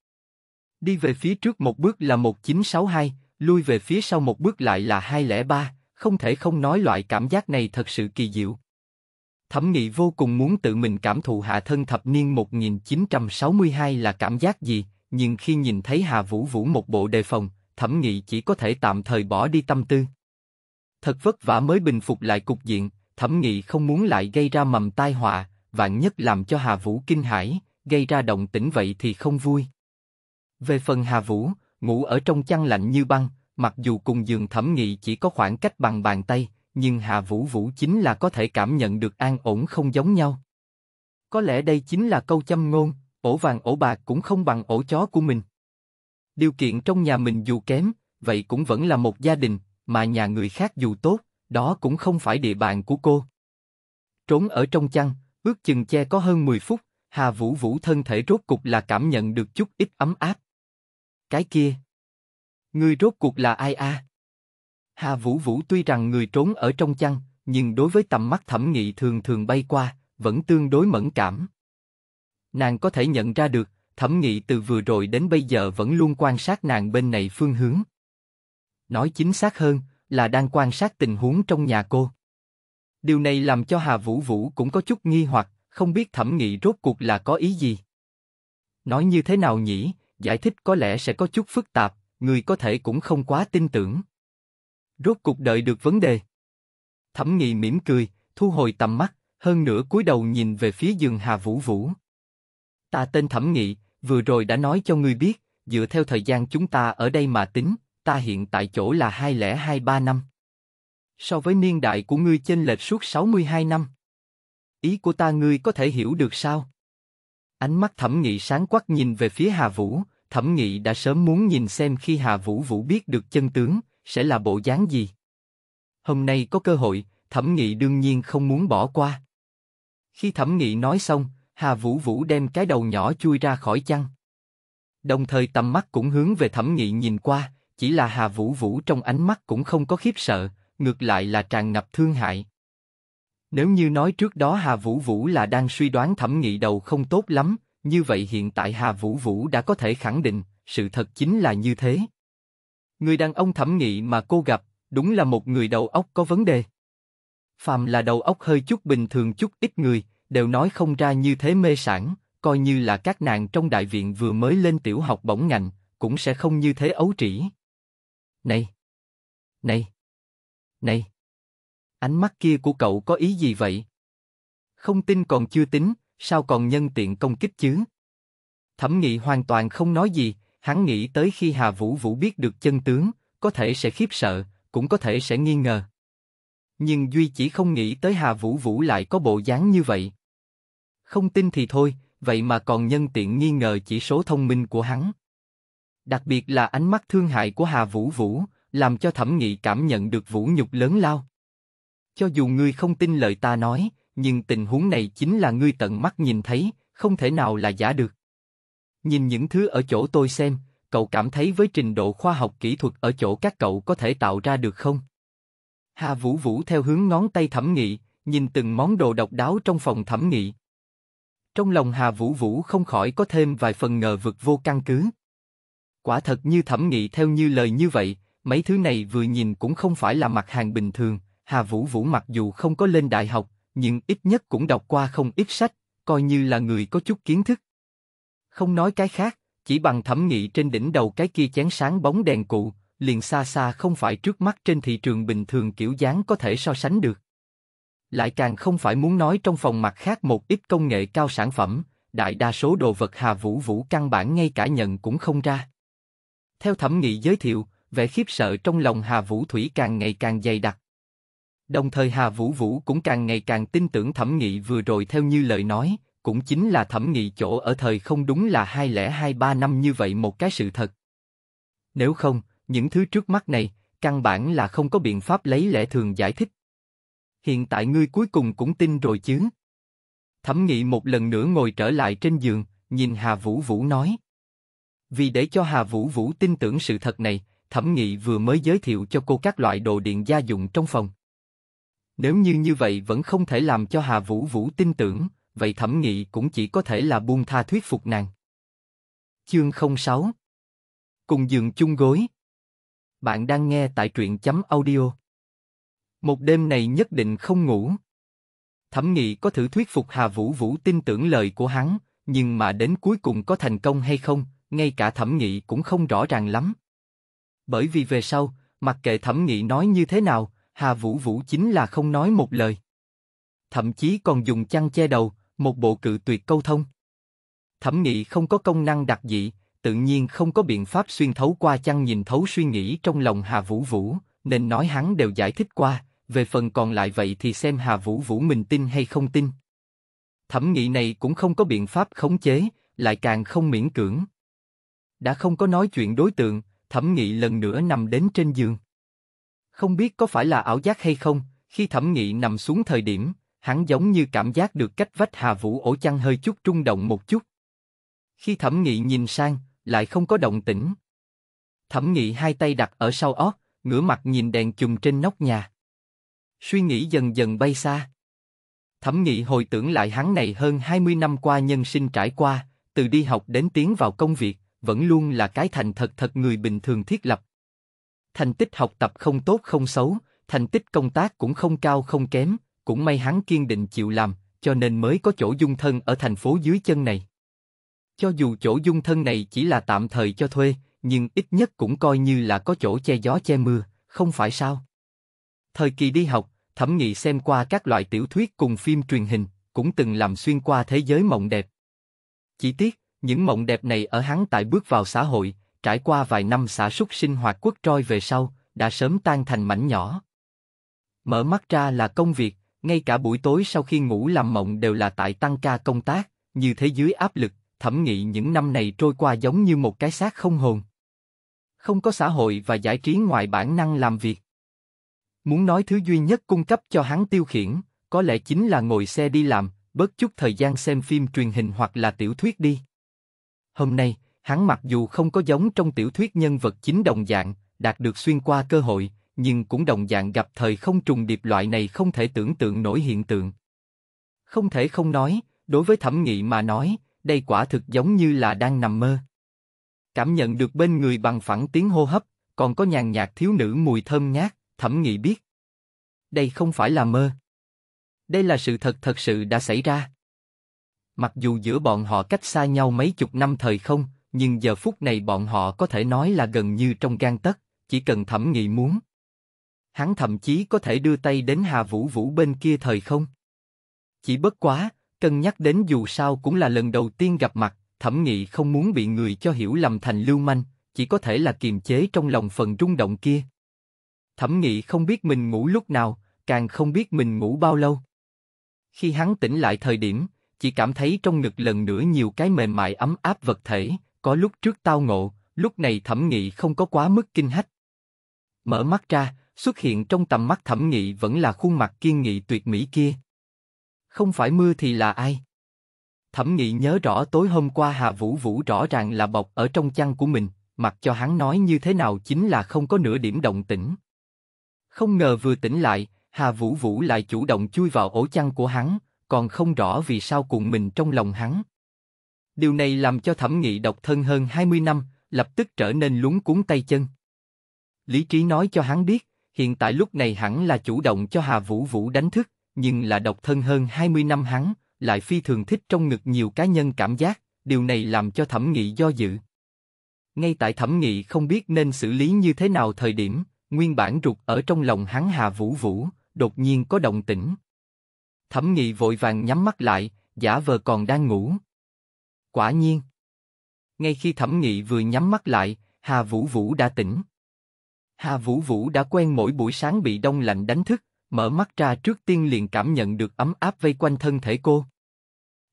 Đi về phía trước một bước là 1962, lui về phía sau một bước lại là 203, không thể không nói loại cảm giác này thật sự kỳ diệu. Thẩm Nghị vô cùng muốn tự mình cảm thụ hạ thân thập niên 1962 là cảm giác gì, nhưng khi nhìn thấy Hà Vũ Vũ một bộ đề phòng, Thẩm Nghị chỉ có thể tạm thời bỏ đi tâm tư thật vất vả mới bình phục lại cục diện, thẩm nghị không muốn lại gây ra mầm tai họa, vạn nhất làm cho Hà Vũ kinh hãi, gây ra động tĩnh vậy thì không vui. Về phần Hà Vũ, ngủ ở trong chăn lạnh như băng, mặc dù cùng giường thẩm nghị chỉ có khoảng cách bằng bàn tay, nhưng Hà Vũ Vũ chính là có thể cảm nhận được an ổn không giống nhau. Có lẽ đây chính là câu châm ngôn, ổ vàng ổ bạc cũng không bằng ổ chó của mình. Điều kiện trong nhà mình dù kém, vậy cũng vẫn là một gia đình, mà nhà người khác dù tốt, đó cũng không phải địa bàn của cô. Trốn ở trong chăn, ước chừng che có hơn 10 phút, Hà Vũ Vũ thân thể rốt cục là cảm nhận được chút ít ấm áp. Cái kia, người rốt cuộc là ai a? Hà Vũ Vũ tuy rằng người trốn ở trong chăn, nhưng đối với tầm mắt thẩm nghị thường thường bay qua, vẫn tương đối mẫn cảm. Nàng có thể nhận ra được, thẩm nghị từ vừa rồi đến bây giờ vẫn luôn quan sát nàng bên này phương hướng nói chính xác hơn là đang quan sát tình huống trong nhà cô. Điều này làm cho Hà Vũ Vũ cũng có chút nghi hoặc, không biết thẩm nghị rốt cuộc là có ý gì. Nói như thế nào nhỉ, giải thích có lẽ sẽ có chút phức tạp, người có thể cũng không quá tin tưởng. Rốt cuộc đợi được vấn đề. Thẩm nghị mỉm cười, thu hồi tầm mắt, hơn nữa cúi đầu nhìn về phía giường Hà Vũ Vũ. Ta tên Thẩm Nghị, vừa rồi đã nói cho ngươi biết, dựa theo thời gian chúng ta ở đây mà tính, ta hiện tại chỗ là 2023 năm. So với niên đại của ngươi chênh lệch suốt 62 năm. Ý của ta ngươi có thể hiểu được sao? Ánh mắt thẩm nghị sáng quắc nhìn về phía Hà Vũ, thẩm nghị đã sớm muốn nhìn xem khi Hà Vũ Vũ biết được chân tướng, sẽ là bộ dáng gì. Hôm nay có cơ hội, thẩm nghị đương nhiên không muốn bỏ qua. Khi thẩm nghị nói xong, Hà Vũ Vũ đem cái đầu nhỏ chui ra khỏi chăn. Đồng thời tầm mắt cũng hướng về thẩm nghị nhìn qua, chỉ là Hà Vũ Vũ trong ánh mắt cũng không có khiếp sợ, ngược lại là tràn ngập thương hại. Nếu như nói trước đó Hà Vũ Vũ là đang suy đoán thẩm nghị đầu không tốt lắm, như vậy hiện tại Hà Vũ Vũ đã có thể khẳng định, sự thật chính là như thế. Người đàn ông thẩm nghị mà cô gặp, đúng là một người đầu óc có vấn đề. Phàm là đầu óc hơi chút bình thường chút ít người, đều nói không ra như thế mê sản, coi như là các nàng trong đại viện vừa mới lên tiểu học bổng ngành, cũng sẽ không như thế ấu trĩ. Này! Này! Này! Ánh mắt kia của cậu có ý gì vậy? Không tin còn chưa tính, sao còn nhân tiện công kích chứ? Thẩm nghị hoàn toàn không nói gì, hắn nghĩ tới khi Hà Vũ Vũ biết được chân tướng, có thể sẽ khiếp sợ, cũng có thể sẽ nghi ngờ. Nhưng Duy chỉ không nghĩ tới Hà Vũ Vũ lại có bộ dáng như vậy. Không tin thì thôi, vậy mà còn nhân tiện nghi ngờ chỉ số thông minh của hắn đặc biệt là ánh mắt thương hại của Hà Vũ Vũ, làm cho Thẩm Nghị cảm nhận được vũ nhục lớn lao. Cho dù ngươi không tin lời ta nói, nhưng tình huống này chính là ngươi tận mắt nhìn thấy, không thể nào là giả được. Nhìn những thứ ở chỗ tôi xem, cậu cảm thấy với trình độ khoa học kỹ thuật ở chỗ các cậu có thể tạo ra được không? Hà Vũ Vũ theo hướng ngón tay Thẩm Nghị, nhìn từng món đồ độc đáo trong phòng Thẩm Nghị. Trong lòng Hà Vũ Vũ không khỏi có thêm vài phần ngờ vực vô căn cứ. Quả thật như thẩm nghị theo như lời như vậy, mấy thứ này vừa nhìn cũng không phải là mặt hàng bình thường. Hà Vũ Vũ mặc dù không có lên đại học, nhưng ít nhất cũng đọc qua không ít sách, coi như là người có chút kiến thức. Không nói cái khác, chỉ bằng thẩm nghị trên đỉnh đầu cái kia chén sáng bóng đèn cụ, liền xa xa không phải trước mắt trên thị trường bình thường kiểu dáng có thể so sánh được. Lại càng không phải muốn nói trong phòng mặt khác một ít công nghệ cao sản phẩm, đại đa số đồ vật Hà Vũ Vũ căn bản ngay cả nhận cũng không ra. Theo thẩm nghị giới thiệu, vẻ khiếp sợ trong lòng Hà Vũ Thủy càng ngày càng dày đặc. Đồng thời Hà Vũ Vũ cũng càng ngày càng tin tưởng thẩm nghị vừa rồi theo như lời nói, cũng chính là thẩm nghị chỗ ở thời không đúng là hai lẻ hai ba năm như vậy một cái sự thật. Nếu không, những thứ trước mắt này, căn bản là không có biện pháp lấy lẽ thường giải thích. Hiện tại ngươi cuối cùng cũng tin rồi chứ. Thẩm nghị một lần nữa ngồi trở lại trên giường, nhìn Hà Vũ Vũ nói. Vì để cho Hà Vũ Vũ tin tưởng sự thật này, Thẩm Nghị vừa mới giới thiệu cho cô các loại đồ điện gia dụng trong phòng. Nếu như như vậy vẫn không thể làm cho Hà Vũ Vũ tin tưởng, vậy Thẩm Nghị cũng chỉ có thể là buông tha thuyết phục nàng. Chương không sáu, Cùng giường chung gối Bạn đang nghe tại truyện chấm audio. Một đêm này nhất định không ngủ. Thẩm Nghị có thử thuyết phục Hà Vũ Vũ tin tưởng lời của hắn, nhưng mà đến cuối cùng có thành công hay không, ngay cả thẩm nghị cũng không rõ ràng lắm. Bởi vì về sau, mặc kệ thẩm nghị nói như thế nào, Hà Vũ Vũ chính là không nói một lời. Thậm chí còn dùng chăn che đầu, một bộ cự tuyệt câu thông. Thẩm nghị không có công năng đặc dị, tự nhiên không có biện pháp xuyên thấu qua chăn nhìn thấu suy nghĩ trong lòng Hà Vũ Vũ, nên nói hắn đều giải thích qua, về phần còn lại vậy thì xem Hà Vũ Vũ mình tin hay không tin. Thẩm nghị này cũng không có biện pháp khống chế, lại càng không miễn cưỡng. Đã không có nói chuyện đối tượng, thẩm nghị lần nữa nằm đến trên giường. Không biết có phải là ảo giác hay không, khi thẩm nghị nằm xuống thời điểm, hắn giống như cảm giác được cách vách Hà Vũ ổ chăn hơi chút trung động một chút. Khi thẩm nghị nhìn sang, lại không có động tĩnh. Thẩm nghị hai tay đặt ở sau ót, ngửa mặt nhìn đèn chùm trên nóc nhà. Suy nghĩ dần dần bay xa. Thẩm Nghị hồi tưởng lại hắn này hơn 20 năm qua nhân sinh trải qua, từ đi học đến tiến vào công việc, vẫn luôn là cái thành thật thật người bình thường thiết lập. Thành tích học tập không tốt không xấu, thành tích công tác cũng không cao không kém, cũng may hắn kiên định chịu làm, cho nên mới có chỗ dung thân ở thành phố dưới chân này. Cho dù chỗ dung thân này chỉ là tạm thời cho thuê, nhưng ít nhất cũng coi như là có chỗ che gió che mưa, không phải sao? Thời kỳ đi học, Thẩm Nghị xem qua các loại tiểu thuyết cùng phim truyền hình, cũng từng làm xuyên qua thế giới mộng đẹp. Chỉ tiếc, những mộng đẹp này ở hắn tại bước vào xã hội, trải qua vài năm xã súc sinh hoạt quốc trôi về sau, đã sớm tan thành mảnh nhỏ. Mở mắt ra là công việc, ngay cả buổi tối sau khi ngủ làm mộng đều là tại tăng ca công tác, như thế dưới áp lực, thẩm nghị những năm này trôi qua giống như một cái xác không hồn. Không có xã hội và giải trí ngoài bản năng làm việc. Muốn nói thứ duy nhất cung cấp cho hắn tiêu khiển, có lẽ chính là ngồi xe đi làm, bớt chút thời gian xem phim truyền hình hoặc là tiểu thuyết đi. Hôm nay, hắn mặc dù không có giống trong tiểu thuyết nhân vật chính đồng dạng, đạt được xuyên qua cơ hội, nhưng cũng đồng dạng gặp thời không trùng điệp loại này không thể tưởng tượng nổi hiện tượng. Không thể không nói, đối với thẩm nghị mà nói, đây quả thực giống như là đang nằm mơ. Cảm nhận được bên người bằng phẳng tiếng hô hấp, còn có nhàn nhạt thiếu nữ mùi thơm ngát, Thẩm Nghị biết, đây không phải là mơ, đây là sự thật thật sự đã xảy ra. Mặc dù giữa bọn họ cách xa nhau mấy chục năm thời không, nhưng giờ phút này bọn họ có thể nói là gần như trong gan tất, chỉ cần Thẩm Nghị muốn, hắn thậm chí có thể đưa tay đến Hà Vũ Vũ bên kia thời không. Chỉ bất quá, cân nhắc đến dù sao cũng là lần đầu tiên gặp mặt, Thẩm Nghị không muốn bị người cho hiểu lầm thành lưu manh, chỉ có thể là kiềm chế trong lòng phần rung động kia. Thẩm Nghị không biết mình ngủ lúc nào, càng không biết mình ngủ bao lâu. Khi hắn tỉnh lại thời điểm, chỉ cảm thấy trong ngực lần nữa nhiều cái mềm mại ấm áp vật thể, có lúc trước tao ngộ, lúc này Thẩm Nghị không có quá mức kinh hách. Mở mắt ra, xuất hiện trong tầm mắt Thẩm Nghị vẫn là khuôn mặt kiên nghị tuyệt mỹ kia. Không phải mưa thì là ai? Thẩm Nghị nhớ rõ tối hôm qua Hà Vũ Vũ rõ ràng là bọc ở trong chăn của mình, mặc cho hắn nói như thế nào chính là không có nửa điểm động tĩnh. Không ngờ vừa tỉnh lại, Hà Vũ Vũ lại chủ động chui vào ổ chăn của hắn, còn không rõ vì sao cùng mình trong lòng hắn. Điều này làm cho thẩm nghị độc thân hơn 20 năm, lập tức trở nên lúng cuốn tay chân. Lý trí nói cho hắn biết, hiện tại lúc này hẳn là chủ động cho Hà Vũ Vũ đánh thức, nhưng là độc thân hơn 20 năm hắn, lại phi thường thích trong ngực nhiều cá nhân cảm giác, điều này làm cho thẩm nghị do dự. Ngay tại thẩm nghị không biết nên xử lý như thế nào thời điểm, nguyên bản rụt ở trong lòng hắn Hà Vũ Vũ, đột nhiên có động tĩnh. Thẩm Nghị vội vàng nhắm mắt lại, giả vờ còn đang ngủ. Quả nhiên, ngay khi Thẩm Nghị vừa nhắm mắt lại, Hà Vũ Vũ đã tỉnh. Hà Vũ Vũ đã quen mỗi buổi sáng bị đông lạnh đánh thức, mở mắt ra trước tiên liền cảm nhận được ấm áp vây quanh thân thể cô.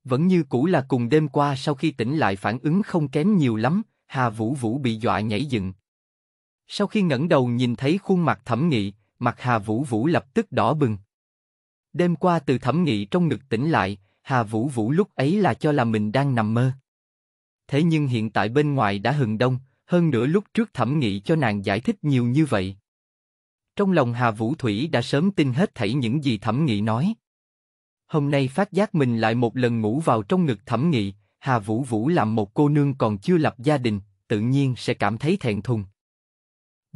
Vẫn như cũ là cùng đêm qua sau khi tỉnh lại phản ứng không kém nhiều lắm, Hà Vũ Vũ bị dọa nhảy dựng, sau khi ngẩng đầu nhìn thấy khuôn mặt thẩm nghị, mặt Hà Vũ Vũ lập tức đỏ bừng. Đêm qua từ thẩm nghị trong ngực tỉnh lại, Hà Vũ Vũ lúc ấy là cho là mình đang nằm mơ. Thế nhưng hiện tại bên ngoài đã hừng đông, hơn nữa lúc trước thẩm nghị cho nàng giải thích nhiều như vậy. Trong lòng Hà Vũ Thủy đã sớm tin hết thảy những gì thẩm nghị nói. Hôm nay phát giác mình lại một lần ngủ vào trong ngực thẩm nghị, Hà Vũ Vũ làm một cô nương còn chưa lập gia đình, tự nhiên sẽ cảm thấy thẹn thùng.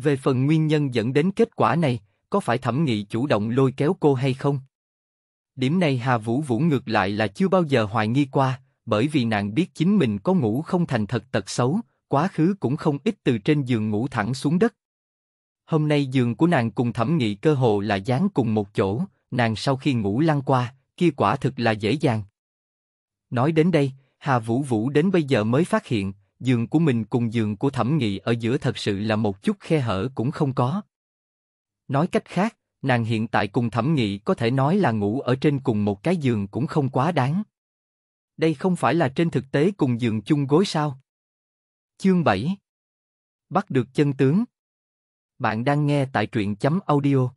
Về phần nguyên nhân dẫn đến kết quả này, có phải thẩm nghị chủ động lôi kéo cô hay không? Điểm này Hà Vũ Vũ ngược lại là chưa bao giờ hoài nghi qua, bởi vì nàng biết chính mình có ngủ không thành thật tật xấu, quá khứ cũng không ít từ trên giường ngủ thẳng xuống đất. Hôm nay giường của nàng cùng thẩm nghị cơ hồ là dán cùng một chỗ, nàng sau khi ngủ lăn qua, kia quả thực là dễ dàng. Nói đến đây, Hà Vũ Vũ đến bây giờ mới phát hiện, giường của mình cùng giường của thẩm nghị ở giữa thật sự là một chút khe hở cũng không có. Nói cách khác, nàng hiện tại cùng thẩm nghị có thể nói là ngủ ở trên cùng một cái giường cũng không quá đáng. Đây không phải là trên thực tế cùng giường chung gối sao? Chương 7 Bắt được chân tướng Bạn đang nghe tại truyện chấm audio.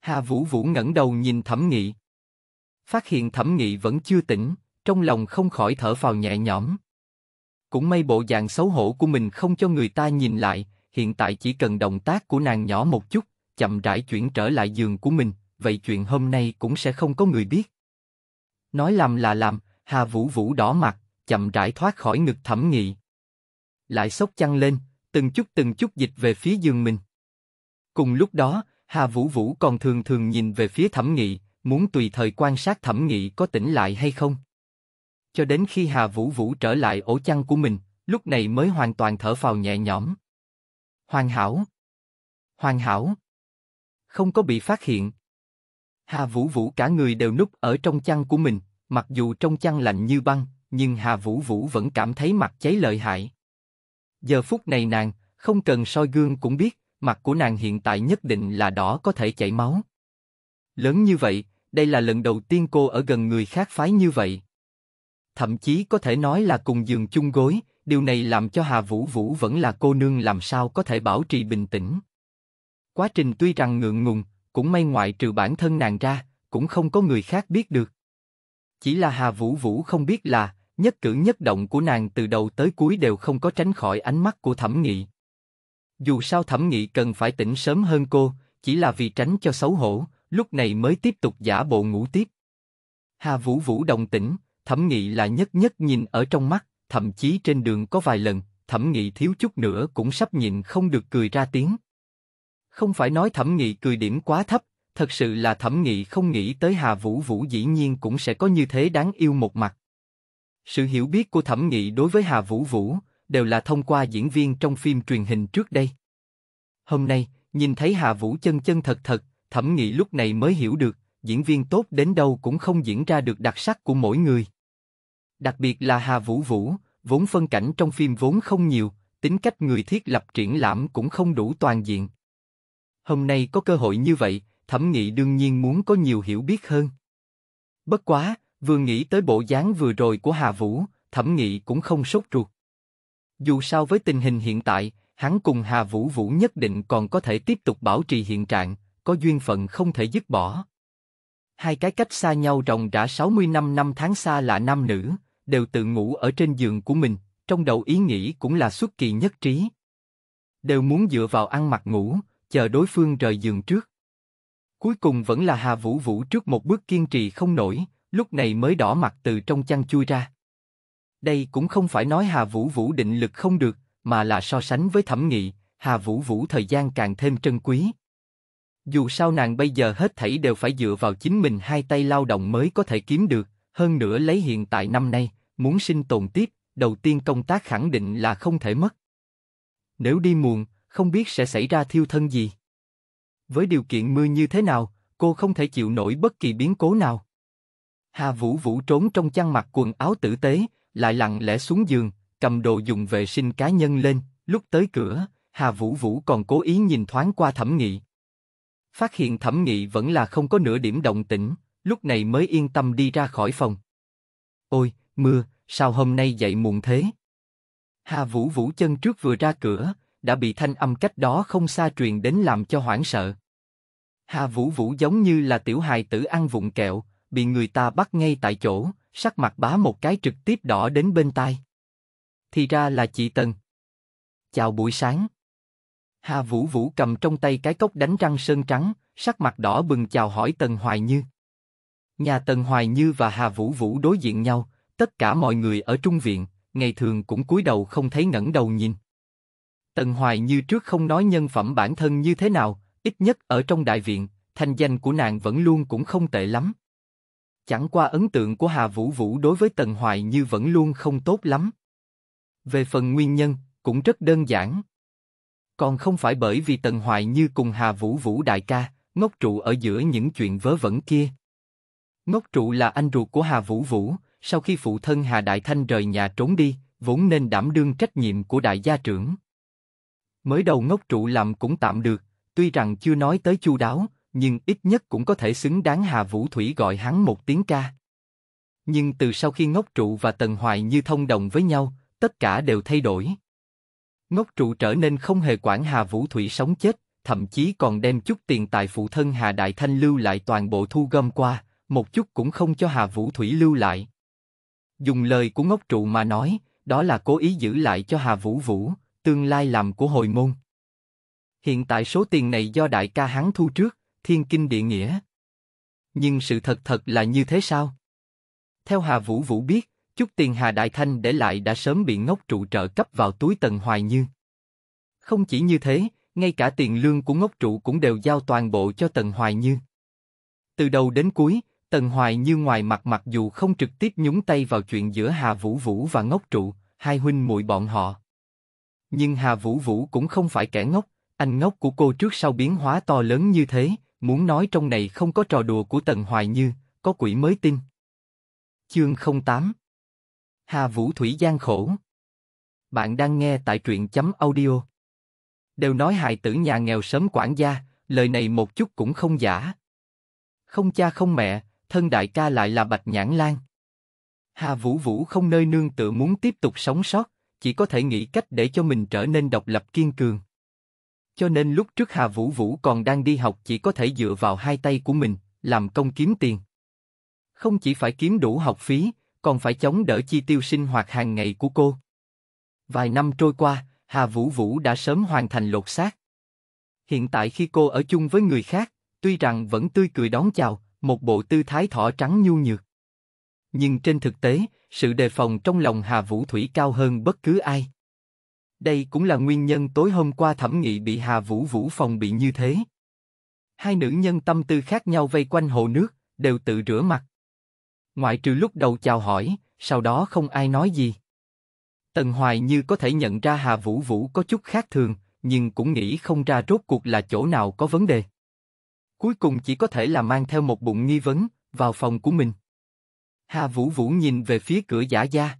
Hà Vũ Vũ ngẩng đầu nhìn thẩm nghị. Phát hiện thẩm nghị vẫn chưa tỉnh, trong lòng không khỏi thở vào nhẹ nhõm. Cũng may bộ dạng xấu hổ của mình không cho người ta nhìn lại, hiện tại chỉ cần động tác của nàng nhỏ một chút, chậm rãi chuyển trở lại giường của mình, vậy chuyện hôm nay cũng sẽ không có người biết. Nói làm là làm, Hà Vũ Vũ đỏ mặt, chậm rãi thoát khỏi ngực thẩm nghị. Lại sốc chăn lên, từng chút từng chút dịch về phía giường mình. Cùng lúc đó, Hà Vũ Vũ còn thường thường nhìn về phía thẩm nghị, muốn tùy thời quan sát thẩm nghị có tỉnh lại hay không cho đến khi Hà Vũ Vũ trở lại ổ chăn của mình, lúc này mới hoàn toàn thở phào nhẹ nhõm. Hoàn hảo. Hoàn hảo. Không có bị phát hiện. Hà Vũ Vũ cả người đều núp ở trong chăn của mình, mặc dù trong chăn lạnh như băng, nhưng Hà Vũ Vũ vẫn cảm thấy mặt cháy lợi hại. Giờ phút này nàng, không cần soi gương cũng biết, mặt của nàng hiện tại nhất định là đỏ có thể chảy máu. Lớn như vậy, đây là lần đầu tiên cô ở gần người khác phái như vậy thậm chí có thể nói là cùng giường chung gối, điều này làm cho Hà Vũ Vũ vẫn là cô nương làm sao có thể bảo trì bình tĩnh. Quá trình tuy rằng ngượng ngùng, cũng may ngoại trừ bản thân nàng ra, cũng không có người khác biết được. Chỉ là Hà Vũ Vũ không biết là, nhất cử nhất động của nàng từ đầu tới cuối đều không có tránh khỏi ánh mắt của thẩm nghị. Dù sao thẩm nghị cần phải tỉnh sớm hơn cô, chỉ là vì tránh cho xấu hổ, lúc này mới tiếp tục giả bộ ngủ tiếp. Hà Vũ Vũ đồng tỉnh, Thẩm Nghị là nhất nhất nhìn ở trong mắt, thậm chí trên đường có vài lần, Thẩm Nghị thiếu chút nữa cũng sắp nhìn không được cười ra tiếng. Không phải nói Thẩm Nghị cười điểm quá thấp, thật sự là Thẩm Nghị không nghĩ tới Hà Vũ Vũ dĩ nhiên cũng sẽ có như thế đáng yêu một mặt. Sự hiểu biết của Thẩm Nghị đối với Hà Vũ Vũ đều là thông qua diễn viên trong phim truyền hình trước đây. Hôm nay, nhìn thấy Hà Vũ chân chân thật thật, Thẩm Nghị lúc này mới hiểu được, diễn viên tốt đến đâu cũng không diễn ra được đặc sắc của mỗi người. Đặc biệt là Hà Vũ Vũ, vốn phân cảnh trong phim vốn không nhiều, tính cách người thiết lập triển lãm cũng không đủ toàn diện. Hôm nay có cơ hội như vậy, thẩm nghị đương nhiên muốn có nhiều hiểu biết hơn. Bất quá, vừa nghĩ tới bộ dáng vừa rồi của Hà Vũ, thẩm nghị cũng không sốt ruột. Dù sao với tình hình hiện tại, hắn cùng Hà Vũ Vũ nhất định còn có thể tiếp tục bảo trì hiện trạng, có duyên phận không thể dứt bỏ. Hai cái cách xa nhau ròng rã 65 năm tháng xa là nam nữ, đều tự ngủ ở trên giường của mình, trong đầu ý nghĩ cũng là xuất kỳ nhất trí. Đều muốn dựa vào ăn mặc ngủ, chờ đối phương rời giường trước. Cuối cùng vẫn là Hà Vũ Vũ trước một bước kiên trì không nổi, lúc này mới đỏ mặt từ trong chăn chui ra. Đây cũng không phải nói Hà Vũ Vũ định lực không được, mà là so sánh với thẩm nghị, Hà Vũ Vũ thời gian càng thêm trân quý. Dù sao nàng bây giờ hết thảy đều phải dựa vào chính mình hai tay lao động mới có thể kiếm được, hơn nữa lấy hiện tại năm nay, muốn sinh tồn tiếp, đầu tiên công tác khẳng định là không thể mất. Nếu đi muộn, không biết sẽ xảy ra thiêu thân gì. Với điều kiện mưa như thế nào, cô không thể chịu nổi bất kỳ biến cố nào. Hà Vũ Vũ trốn trong chăn mặc quần áo tử tế, lại lặng lẽ xuống giường, cầm đồ dùng vệ sinh cá nhân lên. Lúc tới cửa, Hà Vũ Vũ còn cố ý nhìn thoáng qua Thẩm Nghị. Phát hiện Thẩm Nghị vẫn là không có nửa điểm động tĩnh, lúc này mới yên tâm đi ra khỏi phòng. Ôi, Mưa, sao hôm nay dậy muộn thế? Hà Vũ Vũ chân trước vừa ra cửa, đã bị thanh âm cách đó không xa truyền đến làm cho hoảng sợ. Hà Vũ Vũ giống như là tiểu hài tử ăn vụng kẹo, bị người ta bắt ngay tại chỗ, sắc mặt bá một cái trực tiếp đỏ đến bên tai. Thì ra là chị Tần. Chào buổi sáng. Hà Vũ Vũ cầm trong tay cái cốc đánh răng sơn trắng, sắc mặt đỏ bừng chào hỏi Tần Hoài Như. Nhà Tần Hoài Như và Hà Vũ Vũ đối diện nhau, Tất cả mọi người ở trung viện, ngày thường cũng cúi đầu không thấy ngẩng đầu nhìn. Tần Hoài như trước không nói nhân phẩm bản thân như thế nào, ít nhất ở trong đại viện, thanh danh của nàng vẫn luôn cũng không tệ lắm. Chẳng qua ấn tượng của Hà Vũ Vũ đối với Tần Hoài như vẫn luôn không tốt lắm. Về phần nguyên nhân, cũng rất đơn giản. Còn không phải bởi vì Tần Hoài như cùng Hà Vũ Vũ đại ca, ngốc trụ ở giữa những chuyện vớ vẩn kia. Ngốc trụ là anh ruột của Hà Vũ Vũ, sau khi phụ thân Hà Đại Thanh rời nhà trốn đi, vốn nên đảm đương trách nhiệm của đại gia trưởng. Mới đầu ngốc trụ làm cũng tạm được, tuy rằng chưa nói tới chu đáo, nhưng ít nhất cũng có thể xứng đáng Hà Vũ Thủy gọi hắn một tiếng ca. Nhưng từ sau khi ngốc trụ và Tần Hoài như thông đồng với nhau, tất cả đều thay đổi. Ngốc trụ trở nên không hề quản Hà Vũ Thủy sống chết, thậm chí còn đem chút tiền tài phụ thân Hà Đại Thanh lưu lại toàn bộ thu gom qua, một chút cũng không cho Hà Vũ Thủy lưu lại. Dùng lời của ngốc trụ mà nói, đó là cố ý giữ lại cho Hà Vũ Vũ, tương lai làm của hồi môn. Hiện tại số tiền này do đại ca hắn thu trước, thiên kinh địa nghĩa. Nhưng sự thật thật là như thế sao? Theo Hà Vũ Vũ biết, chút tiền Hà Đại Thanh để lại đã sớm bị ngốc trụ trợ cấp vào túi Tần Hoài Như. Không chỉ như thế, ngay cả tiền lương của ngốc trụ cũng đều giao toàn bộ cho Tần Hoài Như. Từ đầu đến cuối, Tần Hoài như ngoài mặt mặc dù không trực tiếp nhúng tay vào chuyện giữa Hà Vũ Vũ và Ngốc Trụ, hai huynh muội bọn họ. Nhưng Hà Vũ Vũ cũng không phải kẻ ngốc, anh ngốc của cô trước sau biến hóa to lớn như thế, muốn nói trong này không có trò đùa của Tần Hoài Như, có quỷ mới tin. Chương 08 Hà Vũ Thủy gian khổ Bạn đang nghe tại truyện chấm audio Đều nói hài tử nhà nghèo sớm quản gia, lời này một chút cũng không giả. Không cha không mẹ, thân đại ca lại là Bạch Nhãn Lan. Hà Vũ Vũ không nơi nương tựa muốn tiếp tục sống sót, chỉ có thể nghĩ cách để cho mình trở nên độc lập kiên cường. Cho nên lúc trước Hà Vũ Vũ còn đang đi học chỉ có thể dựa vào hai tay của mình, làm công kiếm tiền. Không chỉ phải kiếm đủ học phí, còn phải chống đỡ chi tiêu sinh hoạt hàng ngày của cô. Vài năm trôi qua, Hà Vũ Vũ đã sớm hoàn thành lột xác. Hiện tại khi cô ở chung với người khác, tuy rằng vẫn tươi cười đón chào, một bộ tư thái thỏ trắng nhu nhược. Nhưng trên thực tế, sự đề phòng trong lòng Hà Vũ Thủy cao hơn bất cứ ai. Đây cũng là nguyên nhân tối hôm qua thẩm nghị bị Hà Vũ Vũ phòng bị như thế. Hai nữ nhân tâm tư khác nhau vây quanh hồ nước, đều tự rửa mặt. Ngoại trừ lúc đầu chào hỏi, sau đó không ai nói gì. Tần Hoài như có thể nhận ra Hà Vũ Vũ có chút khác thường, nhưng cũng nghĩ không ra rốt cuộc là chỗ nào có vấn đề. Cuối cùng chỉ có thể là mang theo một bụng nghi vấn, vào phòng của mình. Hà Vũ Vũ nhìn về phía cửa giả gia.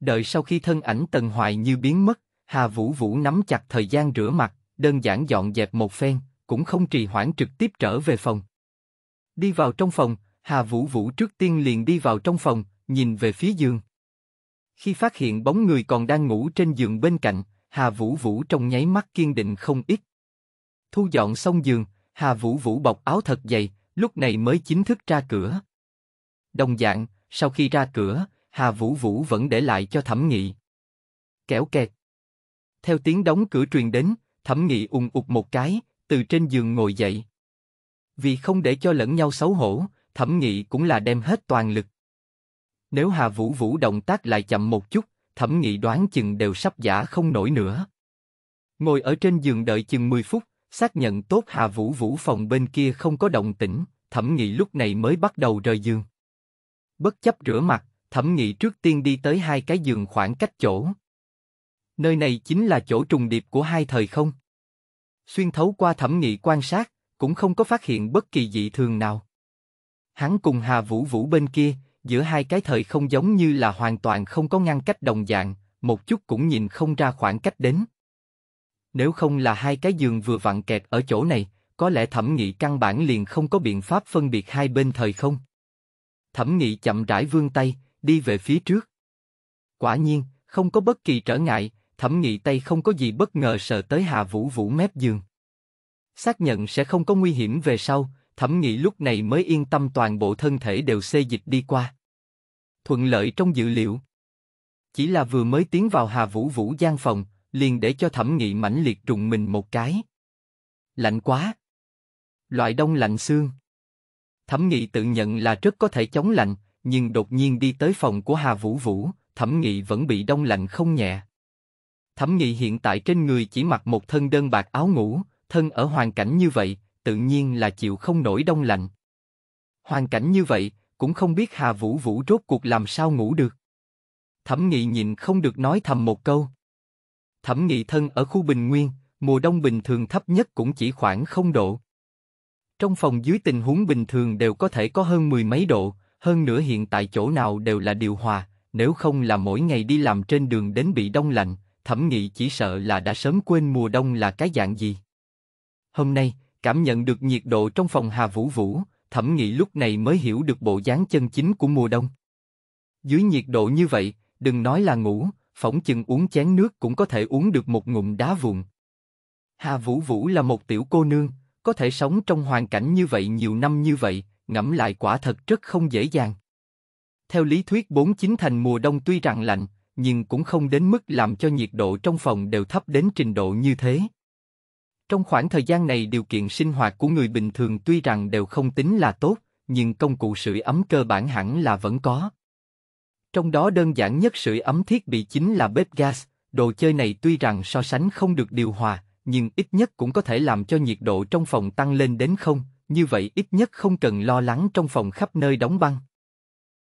Đợi sau khi thân ảnh Tần Hoài như biến mất, Hà Vũ Vũ nắm chặt thời gian rửa mặt, đơn giản dọn dẹp một phen, cũng không trì hoãn trực tiếp trở về phòng. Đi vào trong phòng, Hà Vũ Vũ trước tiên liền đi vào trong phòng, nhìn về phía giường. Khi phát hiện bóng người còn đang ngủ trên giường bên cạnh, Hà Vũ Vũ trong nháy mắt kiên định không ít. Thu dọn xong giường, Hà Vũ Vũ bọc áo thật dày, lúc này mới chính thức ra cửa. Đồng dạng, sau khi ra cửa, Hà Vũ Vũ vẫn để lại cho Thẩm Nghị. Kéo kẹt. Theo tiếng đóng cửa truyền đến, Thẩm Nghị ung ụt một cái, từ trên giường ngồi dậy. Vì không để cho lẫn nhau xấu hổ, Thẩm Nghị cũng là đem hết toàn lực. Nếu Hà Vũ Vũ động tác lại chậm một chút, Thẩm Nghị đoán chừng đều sắp giả không nổi nữa. Ngồi ở trên giường đợi chừng 10 phút, xác nhận tốt Hà Vũ Vũ phòng bên kia không có động tĩnh, Thẩm Nghị lúc này mới bắt đầu rời giường. Bất chấp rửa mặt, Thẩm Nghị trước tiên đi tới hai cái giường khoảng cách chỗ. Nơi này chính là chỗ trùng điệp của hai thời không. Xuyên thấu qua Thẩm Nghị quan sát, cũng không có phát hiện bất kỳ dị thường nào. Hắn cùng Hà Vũ Vũ bên kia, giữa hai cái thời không giống như là hoàn toàn không có ngăn cách đồng dạng, một chút cũng nhìn không ra khoảng cách đến nếu không là hai cái giường vừa vặn kẹt ở chỗ này, có lẽ thẩm nghị căn bản liền không có biện pháp phân biệt hai bên thời không. Thẩm nghị chậm rãi vươn tay, đi về phía trước. Quả nhiên, không có bất kỳ trở ngại, thẩm nghị tay không có gì bất ngờ sờ tới Hà Vũ Vũ mép giường. Xác nhận sẽ không có nguy hiểm về sau, thẩm nghị lúc này mới yên tâm toàn bộ thân thể đều xê dịch đi qua. Thuận lợi trong dự liệu. Chỉ là vừa mới tiến vào Hà Vũ Vũ gian phòng, liền để cho thẩm nghị mãnh liệt trùng mình một cái. Lạnh quá. Loại đông lạnh xương. Thẩm nghị tự nhận là rất có thể chống lạnh, nhưng đột nhiên đi tới phòng của Hà Vũ Vũ, thẩm nghị vẫn bị đông lạnh không nhẹ. Thẩm nghị hiện tại trên người chỉ mặc một thân đơn bạc áo ngủ, thân ở hoàn cảnh như vậy, tự nhiên là chịu không nổi đông lạnh. Hoàn cảnh như vậy, cũng không biết Hà Vũ Vũ rốt cuộc làm sao ngủ được. Thẩm Nghị nhìn không được nói thầm một câu. Thẩm Nghị Thân ở khu Bình Nguyên, mùa đông bình thường thấp nhất cũng chỉ khoảng không độ. Trong phòng dưới tình huống bình thường đều có thể có hơn mười mấy độ, hơn nữa hiện tại chỗ nào đều là điều hòa, nếu không là mỗi ngày đi làm trên đường đến bị đông lạnh, thẩm nghị chỉ sợ là đã sớm quên mùa đông là cái dạng gì. Hôm nay, cảm nhận được nhiệt độ trong phòng Hà Vũ Vũ, thẩm nghị lúc này mới hiểu được bộ dáng chân chính của mùa đông. Dưới nhiệt độ như vậy, đừng nói là ngủ, phỏng chừng uống chén nước cũng có thể uống được một ngụm đá vụn. Hà Vũ Vũ là một tiểu cô nương, có thể sống trong hoàn cảnh như vậy nhiều năm như vậy, ngẫm lại quả thật rất không dễ dàng. Theo lý thuyết bốn chính thành mùa đông tuy rằng lạnh, nhưng cũng không đến mức làm cho nhiệt độ trong phòng đều thấp đến trình độ như thế. Trong khoảng thời gian này điều kiện sinh hoạt của người bình thường tuy rằng đều không tính là tốt, nhưng công cụ sưởi ấm cơ bản hẳn là vẫn có. Trong đó đơn giản nhất sưởi ấm thiết bị chính là bếp gas, đồ chơi này tuy rằng so sánh không được điều hòa, nhưng ít nhất cũng có thể làm cho nhiệt độ trong phòng tăng lên đến không, như vậy ít nhất không cần lo lắng trong phòng khắp nơi đóng băng.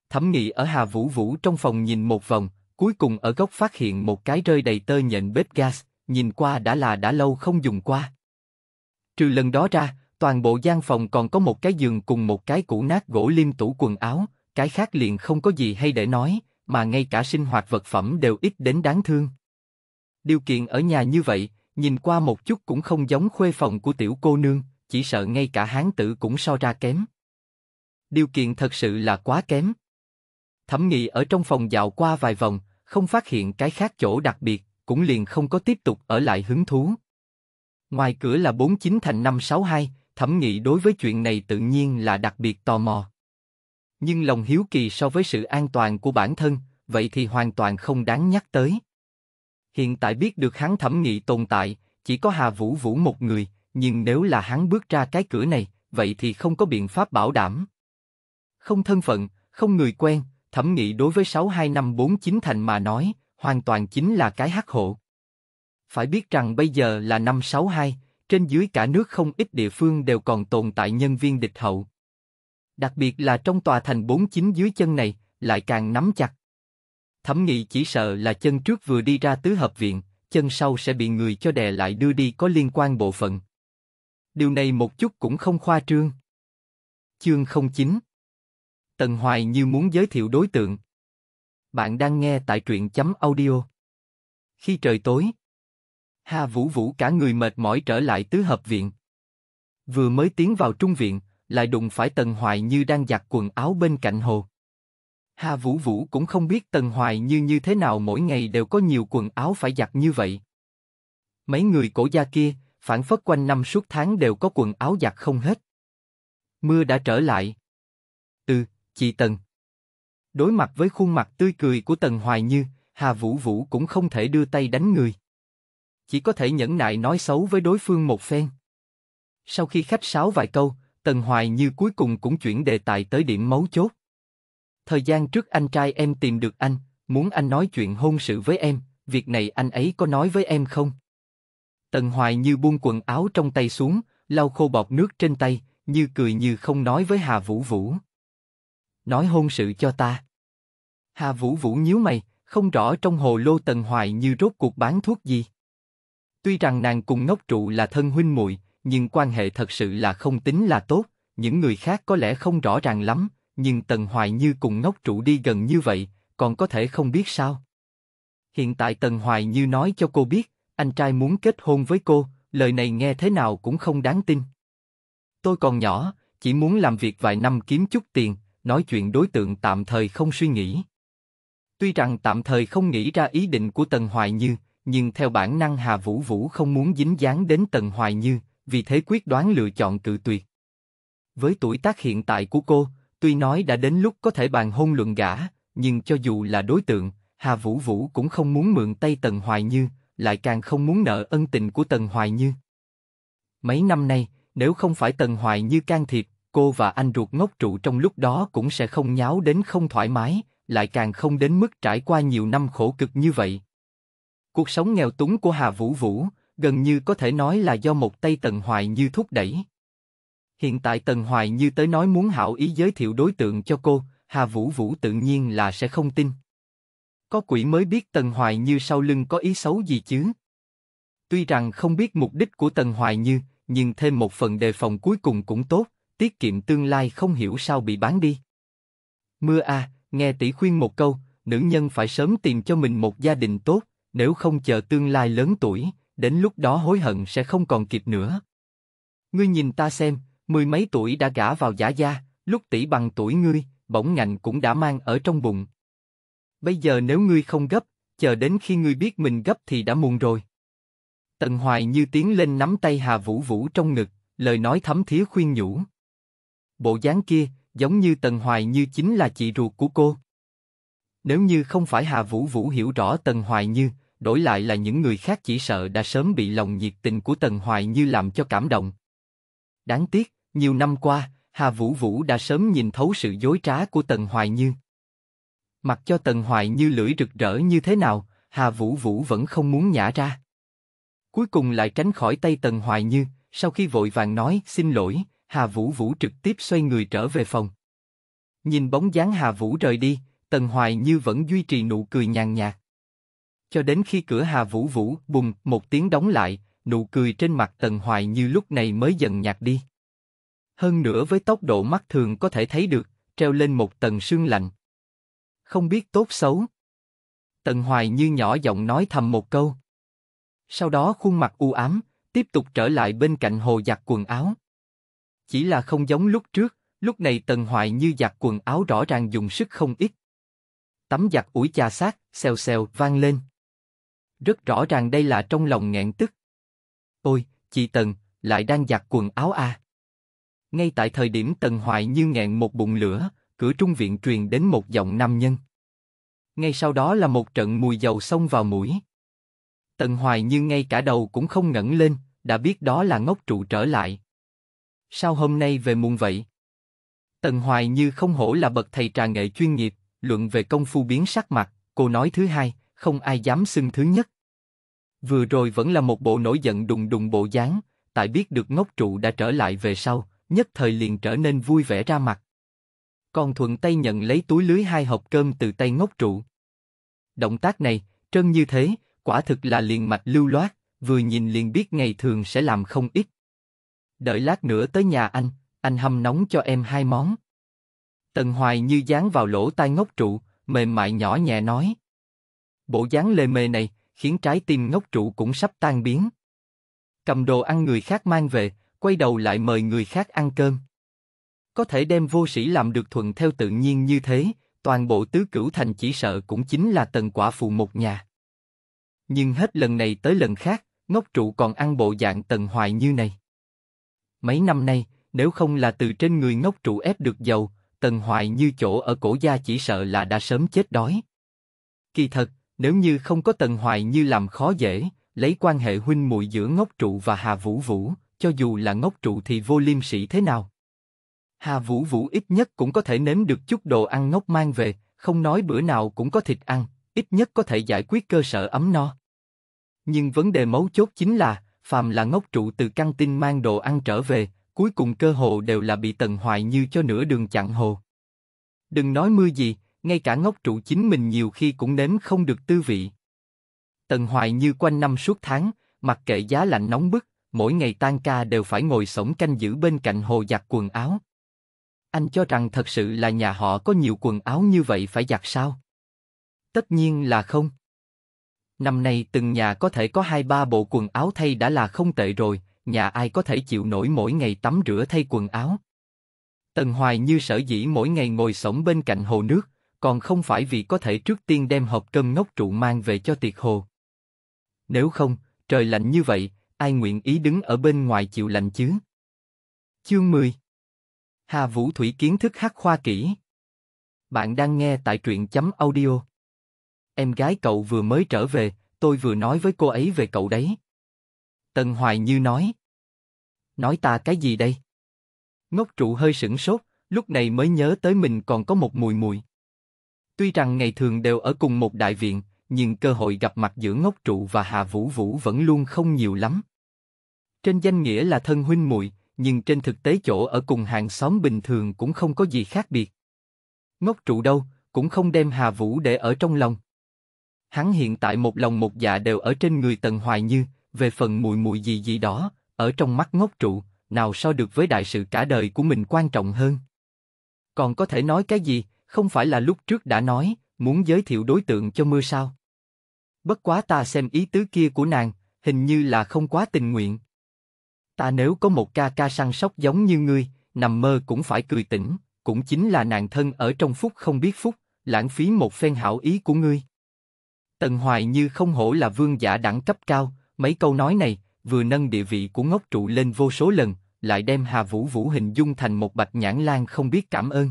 Thẩm nghị ở Hà Vũ Vũ trong phòng nhìn một vòng, cuối cùng ở góc phát hiện một cái rơi đầy tơ nhện bếp gas, nhìn qua đã là đã lâu không dùng qua. Trừ lần đó ra, toàn bộ gian phòng còn có một cái giường cùng một cái củ nát gỗ liêm tủ quần áo, cái khác liền không có gì hay để nói, mà ngay cả sinh hoạt vật phẩm đều ít đến đáng thương. Điều kiện ở nhà như vậy, nhìn qua một chút cũng không giống khuê phòng của tiểu cô nương, chỉ sợ ngay cả hán tử cũng so ra kém. Điều kiện thật sự là quá kém. Thẩm nghị ở trong phòng dạo qua vài vòng, không phát hiện cái khác chỗ đặc biệt, cũng liền không có tiếp tục ở lại hứng thú. Ngoài cửa là 49 thành 562, thẩm nghị đối với chuyện này tự nhiên là đặc biệt tò mò nhưng lòng hiếu kỳ so với sự an toàn của bản thân, vậy thì hoàn toàn không đáng nhắc tới. Hiện tại biết được hắn thẩm nghị tồn tại, chỉ có Hà Vũ Vũ một người, nhưng nếu là hắn bước ra cái cửa này, vậy thì không có biện pháp bảo đảm. Không thân phận, không người quen, thẩm nghị đối với 62549 thành mà nói, hoàn toàn chính là cái hắc hộ. Phải biết rằng bây giờ là năm 62, trên dưới cả nước không ít địa phương đều còn tồn tại nhân viên địch hậu đặc biệt là trong tòa thành bốn 49 dưới chân này, lại càng nắm chặt. Thẩm nghị chỉ sợ là chân trước vừa đi ra tứ hợp viện, chân sau sẽ bị người cho đè lại đưa đi có liên quan bộ phận. Điều này một chút cũng không khoa trương. Chương 09 Tần Hoài như muốn giới thiệu đối tượng. Bạn đang nghe tại truyện chấm audio. Khi trời tối, Hà Vũ Vũ cả người mệt mỏi trở lại tứ hợp viện. Vừa mới tiến vào trung viện, lại đụng phải Tần Hoài Như đang giặt quần áo bên cạnh hồ. Hà Vũ Vũ cũng không biết Tần Hoài Như như thế nào mỗi ngày đều có nhiều quần áo phải giặt như vậy. Mấy người cổ gia kia, phản phất quanh năm suốt tháng đều có quần áo giặt không hết. Mưa đã trở lại. Ừ, chị Tần. Đối mặt với khuôn mặt tươi cười của Tần Hoài Như, Hà Vũ Vũ cũng không thể đưa tay đánh người. Chỉ có thể nhẫn nại nói xấu với đối phương một phen. Sau khi khách sáo vài câu, Tần Hoài Như cuối cùng cũng chuyển đề tài tới điểm mấu chốt. Thời gian trước anh trai em tìm được anh, muốn anh nói chuyện hôn sự với em, việc này anh ấy có nói với em không? Tần Hoài Như buông quần áo trong tay xuống, lau khô bọt nước trên tay, như cười như không nói với Hà Vũ Vũ. Nói hôn sự cho ta. Hà Vũ Vũ nhíu mày, không rõ trong hồ lô Tần Hoài Như rốt cuộc bán thuốc gì. Tuy rằng nàng cùng ngốc trụ là thân huynh muội, nhưng quan hệ thật sự là không tính là tốt, những người khác có lẽ không rõ ràng lắm, nhưng Tần Hoài Như cùng ngốc trụ đi gần như vậy, còn có thể không biết sao. Hiện tại Tần Hoài Như nói cho cô biết, anh trai muốn kết hôn với cô, lời này nghe thế nào cũng không đáng tin. Tôi còn nhỏ, chỉ muốn làm việc vài năm kiếm chút tiền, nói chuyện đối tượng tạm thời không suy nghĩ. Tuy rằng tạm thời không nghĩ ra ý định của Tần Hoài Như, nhưng theo bản năng Hà Vũ Vũ không muốn dính dáng đến Tần Hoài Như, vì thế quyết đoán lựa chọn cự tuyệt. Với tuổi tác hiện tại của cô, tuy nói đã đến lúc có thể bàn hôn luận gả, nhưng cho dù là đối tượng, Hà Vũ Vũ cũng không muốn mượn tay Tần Hoài Như, lại càng không muốn nợ ân tình của Tần Hoài Như. Mấy năm nay, nếu không phải Tần Hoài Như can thiệp, cô và anh ruột ngốc trụ trong lúc đó cũng sẽ không nháo đến không thoải mái, lại càng không đến mức trải qua nhiều năm khổ cực như vậy. Cuộc sống nghèo túng của Hà Vũ Vũ, gần như có thể nói là do một tay Tần Hoài Như thúc đẩy. Hiện tại Tần Hoài Như tới nói muốn hảo ý giới thiệu đối tượng cho cô, Hà Vũ Vũ tự nhiên là sẽ không tin. Có quỷ mới biết Tần Hoài Như sau lưng có ý xấu gì chứ. Tuy rằng không biết mục đích của Tần Hoài Như, nhưng thêm một phần đề phòng cuối cùng cũng tốt, tiết kiệm tương lai không hiểu sao bị bán đi. Mưa a à, nghe tỷ khuyên một câu, nữ nhân phải sớm tìm cho mình một gia đình tốt, nếu không chờ tương lai lớn tuổi, đến lúc đó hối hận sẽ không còn kịp nữa. Ngươi nhìn ta xem, mười mấy tuổi đã gả vào giả gia, lúc tỷ bằng tuổi ngươi, bỗng ngạnh cũng đã mang ở trong bụng. Bây giờ nếu ngươi không gấp, chờ đến khi ngươi biết mình gấp thì đã muộn rồi. Tần Hoài như tiến lên nắm tay Hà Vũ Vũ trong ngực, lời nói thấm thía khuyên nhủ. Bộ dáng kia, giống như Tần Hoài như chính là chị ruột của cô. Nếu như không phải Hà Vũ Vũ hiểu rõ Tần Hoài như, đổi lại là những người khác chỉ sợ đã sớm bị lòng nhiệt tình của Tần Hoài Như làm cho cảm động. Đáng tiếc, nhiều năm qua, Hà Vũ Vũ đã sớm nhìn thấu sự dối trá của Tần Hoài Như. Mặc cho Tần Hoài Như lưỡi rực rỡ như thế nào, Hà Vũ Vũ vẫn không muốn nhả ra. Cuối cùng lại tránh khỏi tay Tần Hoài Như, sau khi vội vàng nói xin lỗi, Hà Vũ Vũ trực tiếp xoay người trở về phòng. Nhìn bóng dáng Hà Vũ rời đi, Tần Hoài Như vẫn duy trì nụ cười nhàn nhạt cho đến khi cửa Hà Vũ Vũ bùng một tiếng đóng lại, nụ cười trên mặt Tần Hoài như lúc này mới dần nhạt đi. Hơn nữa với tốc độ mắt thường có thể thấy được, treo lên một tầng sương lạnh. Không biết tốt xấu. Tần Hoài như nhỏ giọng nói thầm một câu. Sau đó khuôn mặt u ám, tiếp tục trở lại bên cạnh hồ giặt quần áo. Chỉ là không giống lúc trước, lúc này Tần Hoài như giặt quần áo rõ ràng dùng sức không ít. Tấm giặt ủi chà sát, xèo xèo vang lên. Rất rõ ràng đây là trong lòng nghẹn tức. Ôi, chị Tần, lại đang giặt quần áo à. Ngay tại thời điểm Tần Hoài như nghẹn một bụng lửa, cửa trung viện truyền đến một giọng nam nhân. Ngay sau đó là một trận mùi dầu xông vào mũi. Tần Hoài như ngay cả đầu cũng không ngẩng lên, đã biết đó là ngốc trụ trở lại. Sao hôm nay về muộn vậy? Tần Hoài như không hổ là bậc thầy trà nghệ chuyên nghiệp, luận về công phu biến sắc mặt, cô nói thứ hai, không ai dám xưng thứ nhất. Vừa rồi vẫn là một bộ nổi giận đùng đùng bộ dáng, tại biết được ngốc trụ đã trở lại về sau, nhất thời liền trở nên vui vẻ ra mặt. Còn thuận tay nhận lấy túi lưới hai hộp cơm từ tay ngốc trụ. Động tác này, trơn như thế, quả thực là liền mạch lưu loát, vừa nhìn liền biết ngày thường sẽ làm không ít. Đợi lát nữa tới nhà anh, anh hâm nóng cho em hai món. Tần Hoài như dán vào lỗ tai ngốc trụ, mềm mại nhỏ nhẹ nói. Bộ dáng lề mề này khiến trái tim ngốc trụ cũng sắp tan biến. Cầm đồ ăn người khác mang về, quay đầu lại mời người khác ăn cơm. Có thể đem vô sĩ làm được thuận theo tự nhiên như thế, toàn bộ tứ cửu thành chỉ sợ cũng chính là tần quả phụ một nhà. Nhưng hết lần này tới lần khác, ngốc trụ còn ăn bộ dạng tần hoài như này. Mấy năm nay, nếu không là từ trên người ngốc trụ ép được giàu, tần hoài như chỗ ở cổ gia chỉ sợ là đã sớm chết đói. Kỳ thật, nếu như không có Tần Hoài như làm khó dễ, lấy quan hệ huynh muội giữa Ngốc Trụ và Hà Vũ Vũ, cho dù là Ngốc Trụ thì vô liêm sĩ thế nào? Hà Vũ Vũ ít nhất cũng có thể nếm được chút đồ ăn ngốc mang về, không nói bữa nào cũng có thịt ăn, ít nhất có thể giải quyết cơ sở ấm no. Nhưng vấn đề mấu chốt chính là, phàm là ngốc trụ từ căn tin mang đồ ăn trở về, cuối cùng cơ hồ đều là bị Tần Hoài Như cho nửa đường chặn hồ. Đừng nói mưa gì, ngay cả ngốc trụ chính mình nhiều khi cũng nếm không được tư vị. Tần Hoài như quanh năm suốt tháng, mặc kệ giá lạnh nóng bức, mỗi ngày tan ca đều phải ngồi sổng canh giữ bên cạnh hồ giặt quần áo. Anh cho rằng thật sự là nhà họ có nhiều quần áo như vậy phải giặt sao? Tất nhiên là không. Năm nay từng nhà có thể có hai ba bộ quần áo thay đã là không tệ rồi, nhà ai có thể chịu nổi mỗi ngày tắm rửa thay quần áo. Tần Hoài như sở dĩ mỗi ngày ngồi sổng bên cạnh hồ nước, còn không phải vì có thể trước tiên đem hộp cơm ngốc trụ mang về cho tiệc hồ. Nếu không, trời lạnh như vậy, ai nguyện ý đứng ở bên ngoài chịu lạnh chứ? Chương 10 Hà Vũ Thủy kiến thức hát khoa kỹ Bạn đang nghe tại truyện chấm audio Em gái cậu vừa mới trở về, tôi vừa nói với cô ấy về cậu đấy. Tần Hoài Như nói Nói ta cái gì đây? Ngốc trụ hơi sửng sốt, lúc này mới nhớ tới mình còn có một mùi mùi. Tuy rằng ngày thường đều ở cùng một đại viện, nhưng cơ hội gặp mặt giữa Ngốc Trụ và Hà Vũ Vũ vẫn luôn không nhiều lắm. Trên danh nghĩa là thân huynh muội, nhưng trên thực tế chỗ ở cùng hàng xóm bình thường cũng không có gì khác biệt. Ngốc Trụ đâu, cũng không đem Hà Vũ để ở trong lòng. Hắn hiện tại một lòng một dạ đều ở trên người Tần Hoài Như, về phần mùi mùi gì gì đó, ở trong mắt Ngốc Trụ, nào so được với đại sự cả đời của mình quan trọng hơn. Còn có thể nói cái gì, không phải là lúc trước đã nói, muốn giới thiệu đối tượng cho mưa sao? Bất quá ta xem ý tứ kia của nàng, hình như là không quá tình nguyện. Ta nếu có một ca ca săn sóc giống như ngươi, nằm mơ cũng phải cười tỉnh, cũng chính là nàng thân ở trong phúc không biết phúc, lãng phí một phen hảo ý của ngươi. Tần Hoài như không hổ là vương giả đẳng cấp cao, mấy câu nói này vừa nâng địa vị của ngốc trụ lên vô số lần, lại đem Hà Vũ Vũ hình dung thành một bạch nhãn lan không biết cảm ơn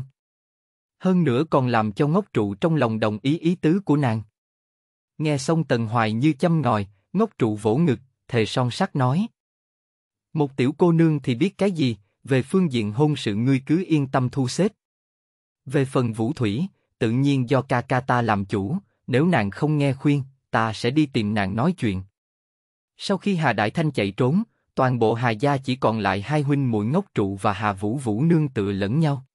hơn nữa còn làm cho ngốc trụ trong lòng đồng ý ý tứ của nàng. Nghe xong Tần Hoài như châm ngòi, ngốc trụ vỗ ngực, thề son sắc nói. Một tiểu cô nương thì biết cái gì, về phương diện hôn sự ngươi cứ yên tâm thu xếp. Về phần vũ thủy, tự nhiên do ca ca ta làm chủ, nếu nàng không nghe khuyên, ta sẽ đi tìm nàng nói chuyện. Sau khi Hà Đại Thanh chạy trốn, toàn bộ Hà gia chỉ còn lại hai huynh muội ngốc trụ và Hà Vũ Vũ nương tựa lẫn nhau.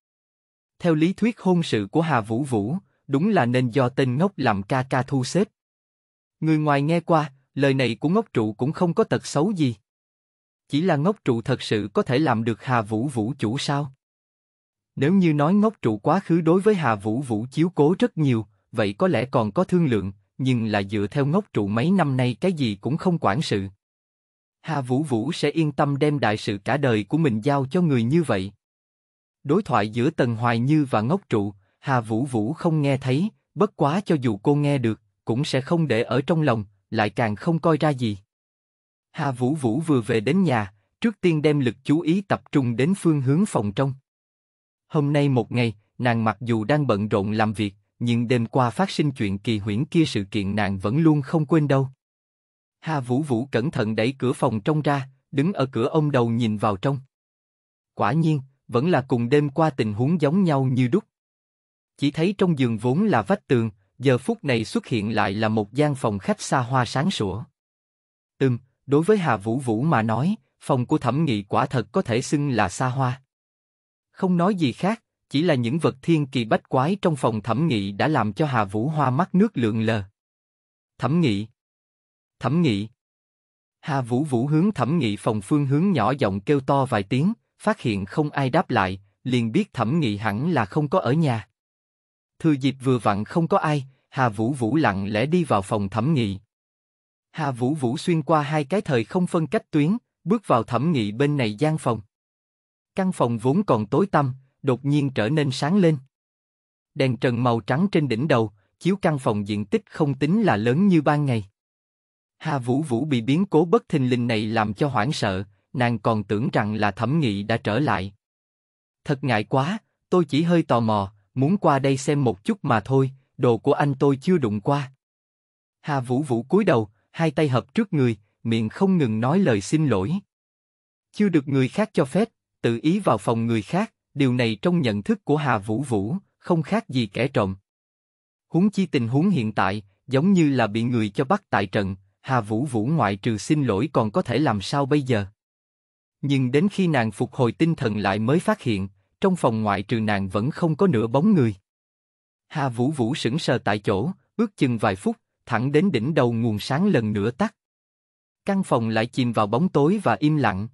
Theo lý thuyết hôn sự của Hà Vũ Vũ, đúng là nên do tên ngốc làm ca ca thu xếp. Người ngoài nghe qua, lời này của ngốc trụ cũng không có tật xấu gì. Chỉ là ngốc trụ thật sự có thể làm được Hà Vũ Vũ chủ sao? Nếu như nói ngốc trụ quá khứ đối với Hà Vũ Vũ chiếu cố rất nhiều, vậy có lẽ còn có thương lượng, nhưng là dựa theo ngốc trụ mấy năm nay cái gì cũng không quản sự. Hà Vũ Vũ sẽ yên tâm đem đại sự cả đời của mình giao cho người như vậy. Đối thoại giữa Tần Hoài Như và Ngốc Trụ, Hà Vũ Vũ không nghe thấy, bất quá cho dù cô nghe được, cũng sẽ không để ở trong lòng, lại càng không coi ra gì. Hà Vũ Vũ vừa về đến nhà, trước tiên đem lực chú ý tập trung đến phương hướng phòng trong. Hôm nay một ngày, nàng mặc dù đang bận rộn làm việc, nhưng đêm qua phát sinh chuyện kỳ huyễn kia sự kiện nàng vẫn luôn không quên đâu. Hà Vũ Vũ cẩn thận đẩy cửa phòng trong ra, đứng ở cửa ông đầu nhìn vào trong. Quả nhiên, vẫn là cùng đêm qua tình huống giống nhau như đúc. Chỉ thấy trong giường vốn là vách tường, giờ phút này xuất hiện lại là một gian phòng khách xa hoa sáng sủa. Ừm, đối với Hà Vũ Vũ mà nói, phòng của thẩm nghị quả thật có thể xưng là xa hoa. Không nói gì khác, chỉ là những vật thiên kỳ bách quái trong phòng thẩm nghị đã làm cho Hà Vũ Hoa mắt nước lượn lờ. Thẩm nghị Thẩm nghị Hà Vũ Vũ hướng thẩm nghị phòng phương hướng nhỏ giọng kêu to vài tiếng, phát hiện không ai đáp lại, liền biết thẩm nghị hẳn là không có ở nhà. Thừa dịp vừa vặn không có ai, Hà Vũ Vũ lặng lẽ đi vào phòng thẩm nghị. Hà Vũ Vũ xuyên qua hai cái thời không phân cách tuyến, bước vào thẩm nghị bên này gian phòng. Căn phòng vốn còn tối tăm, đột nhiên trở nên sáng lên. Đèn trần màu trắng trên đỉnh đầu, chiếu căn phòng diện tích không tính là lớn như ban ngày. Hà Vũ Vũ bị biến cố bất thình lình này làm cho hoảng sợ, nàng còn tưởng rằng là thẩm nghị đã trở lại. Thật ngại quá, tôi chỉ hơi tò mò, muốn qua đây xem một chút mà thôi, đồ của anh tôi chưa đụng qua. Hà Vũ Vũ cúi đầu, hai tay hợp trước người, miệng không ngừng nói lời xin lỗi. Chưa được người khác cho phép, tự ý vào phòng người khác, điều này trong nhận thức của Hà Vũ Vũ, không khác gì kẻ trộm. Huống chi tình huống hiện tại, giống như là bị người cho bắt tại trận, Hà Vũ Vũ ngoại trừ xin lỗi còn có thể làm sao bây giờ? Nhưng đến khi nàng phục hồi tinh thần lại mới phát hiện, trong phòng ngoại trừ nàng vẫn không có nửa bóng người. Hà Vũ Vũ sững sờ tại chỗ, ước chừng vài phút, thẳng đến đỉnh đầu nguồn sáng lần nữa tắt. Căn phòng lại chìm vào bóng tối và im lặng.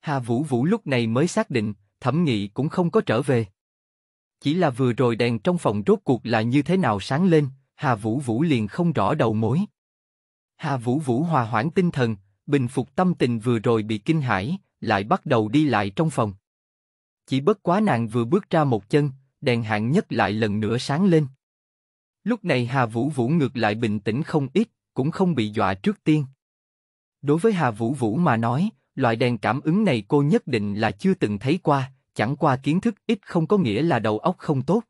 Hà Vũ Vũ lúc này mới xác định, thẩm nghị cũng không có trở về. Chỉ là vừa rồi đèn trong phòng rốt cuộc là như thế nào sáng lên, Hà Vũ Vũ liền không rõ đầu mối. Hà Vũ Vũ hòa hoãn tinh thần, bình phục tâm tình vừa rồi bị kinh hãi, lại bắt đầu đi lại trong phòng. Chỉ bất quá nàng vừa bước ra một chân, đèn hạng nhất lại lần nữa sáng lên. Lúc này Hà Vũ Vũ ngược lại bình tĩnh không ít, cũng không bị dọa trước tiên. Đối với Hà Vũ Vũ mà nói, loại đèn cảm ứng này cô nhất định là chưa từng thấy qua, chẳng qua kiến thức ít không có nghĩa là đầu óc không tốt.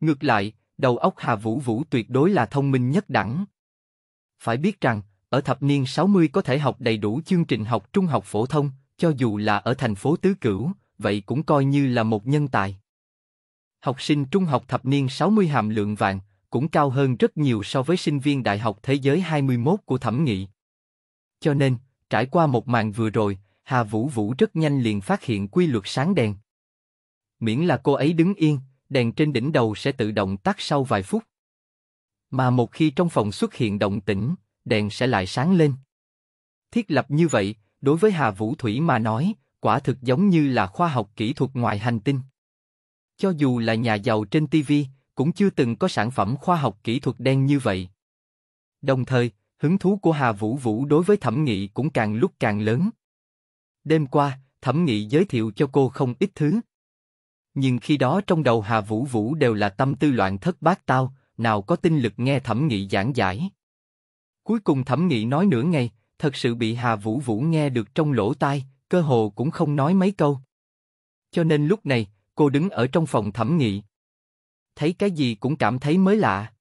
Ngược lại, đầu óc Hà Vũ Vũ tuyệt đối là thông minh nhất đẳng. Phải biết rằng, ở thập niên 60 có thể học đầy đủ chương trình học trung học phổ thông, cho dù là ở thành phố Tứ Cửu, vậy cũng coi như là một nhân tài. Học sinh trung học thập niên 60 hàm lượng vàng, cũng cao hơn rất nhiều so với sinh viên đại học thế giới 21 của thẩm nghị. Cho nên, trải qua một màn vừa rồi, Hà Vũ Vũ rất nhanh liền phát hiện quy luật sáng đèn. Miễn là cô ấy đứng yên, đèn trên đỉnh đầu sẽ tự động tắt sau vài phút. Mà một khi trong phòng xuất hiện động tĩnh, đèn sẽ lại sáng lên. Thiết lập như vậy, đối với Hà Vũ Thủy mà nói, quả thực giống như là khoa học kỹ thuật ngoài hành tinh. Cho dù là nhà giàu trên TV, cũng chưa từng có sản phẩm khoa học kỹ thuật đen như vậy. Đồng thời, hứng thú của Hà Vũ Vũ đối với thẩm nghị cũng càng lúc càng lớn. Đêm qua, thẩm nghị giới thiệu cho cô không ít thứ. Nhưng khi đó trong đầu Hà Vũ Vũ đều là tâm tư loạn thất bát tao, nào có tinh lực nghe thẩm nghị giảng giải. Cuối cùng thẩm nghị nói nửa ngày, thật sự bị Hà Vũ Vũ nghe được trong lỗ tai, cơ hồ cũng không nói mấy câu. Cho nên lúc này, cô đứng ở trong phòng thẩm nghị. Thấy cái gì cũng cảm thấy mới lạ.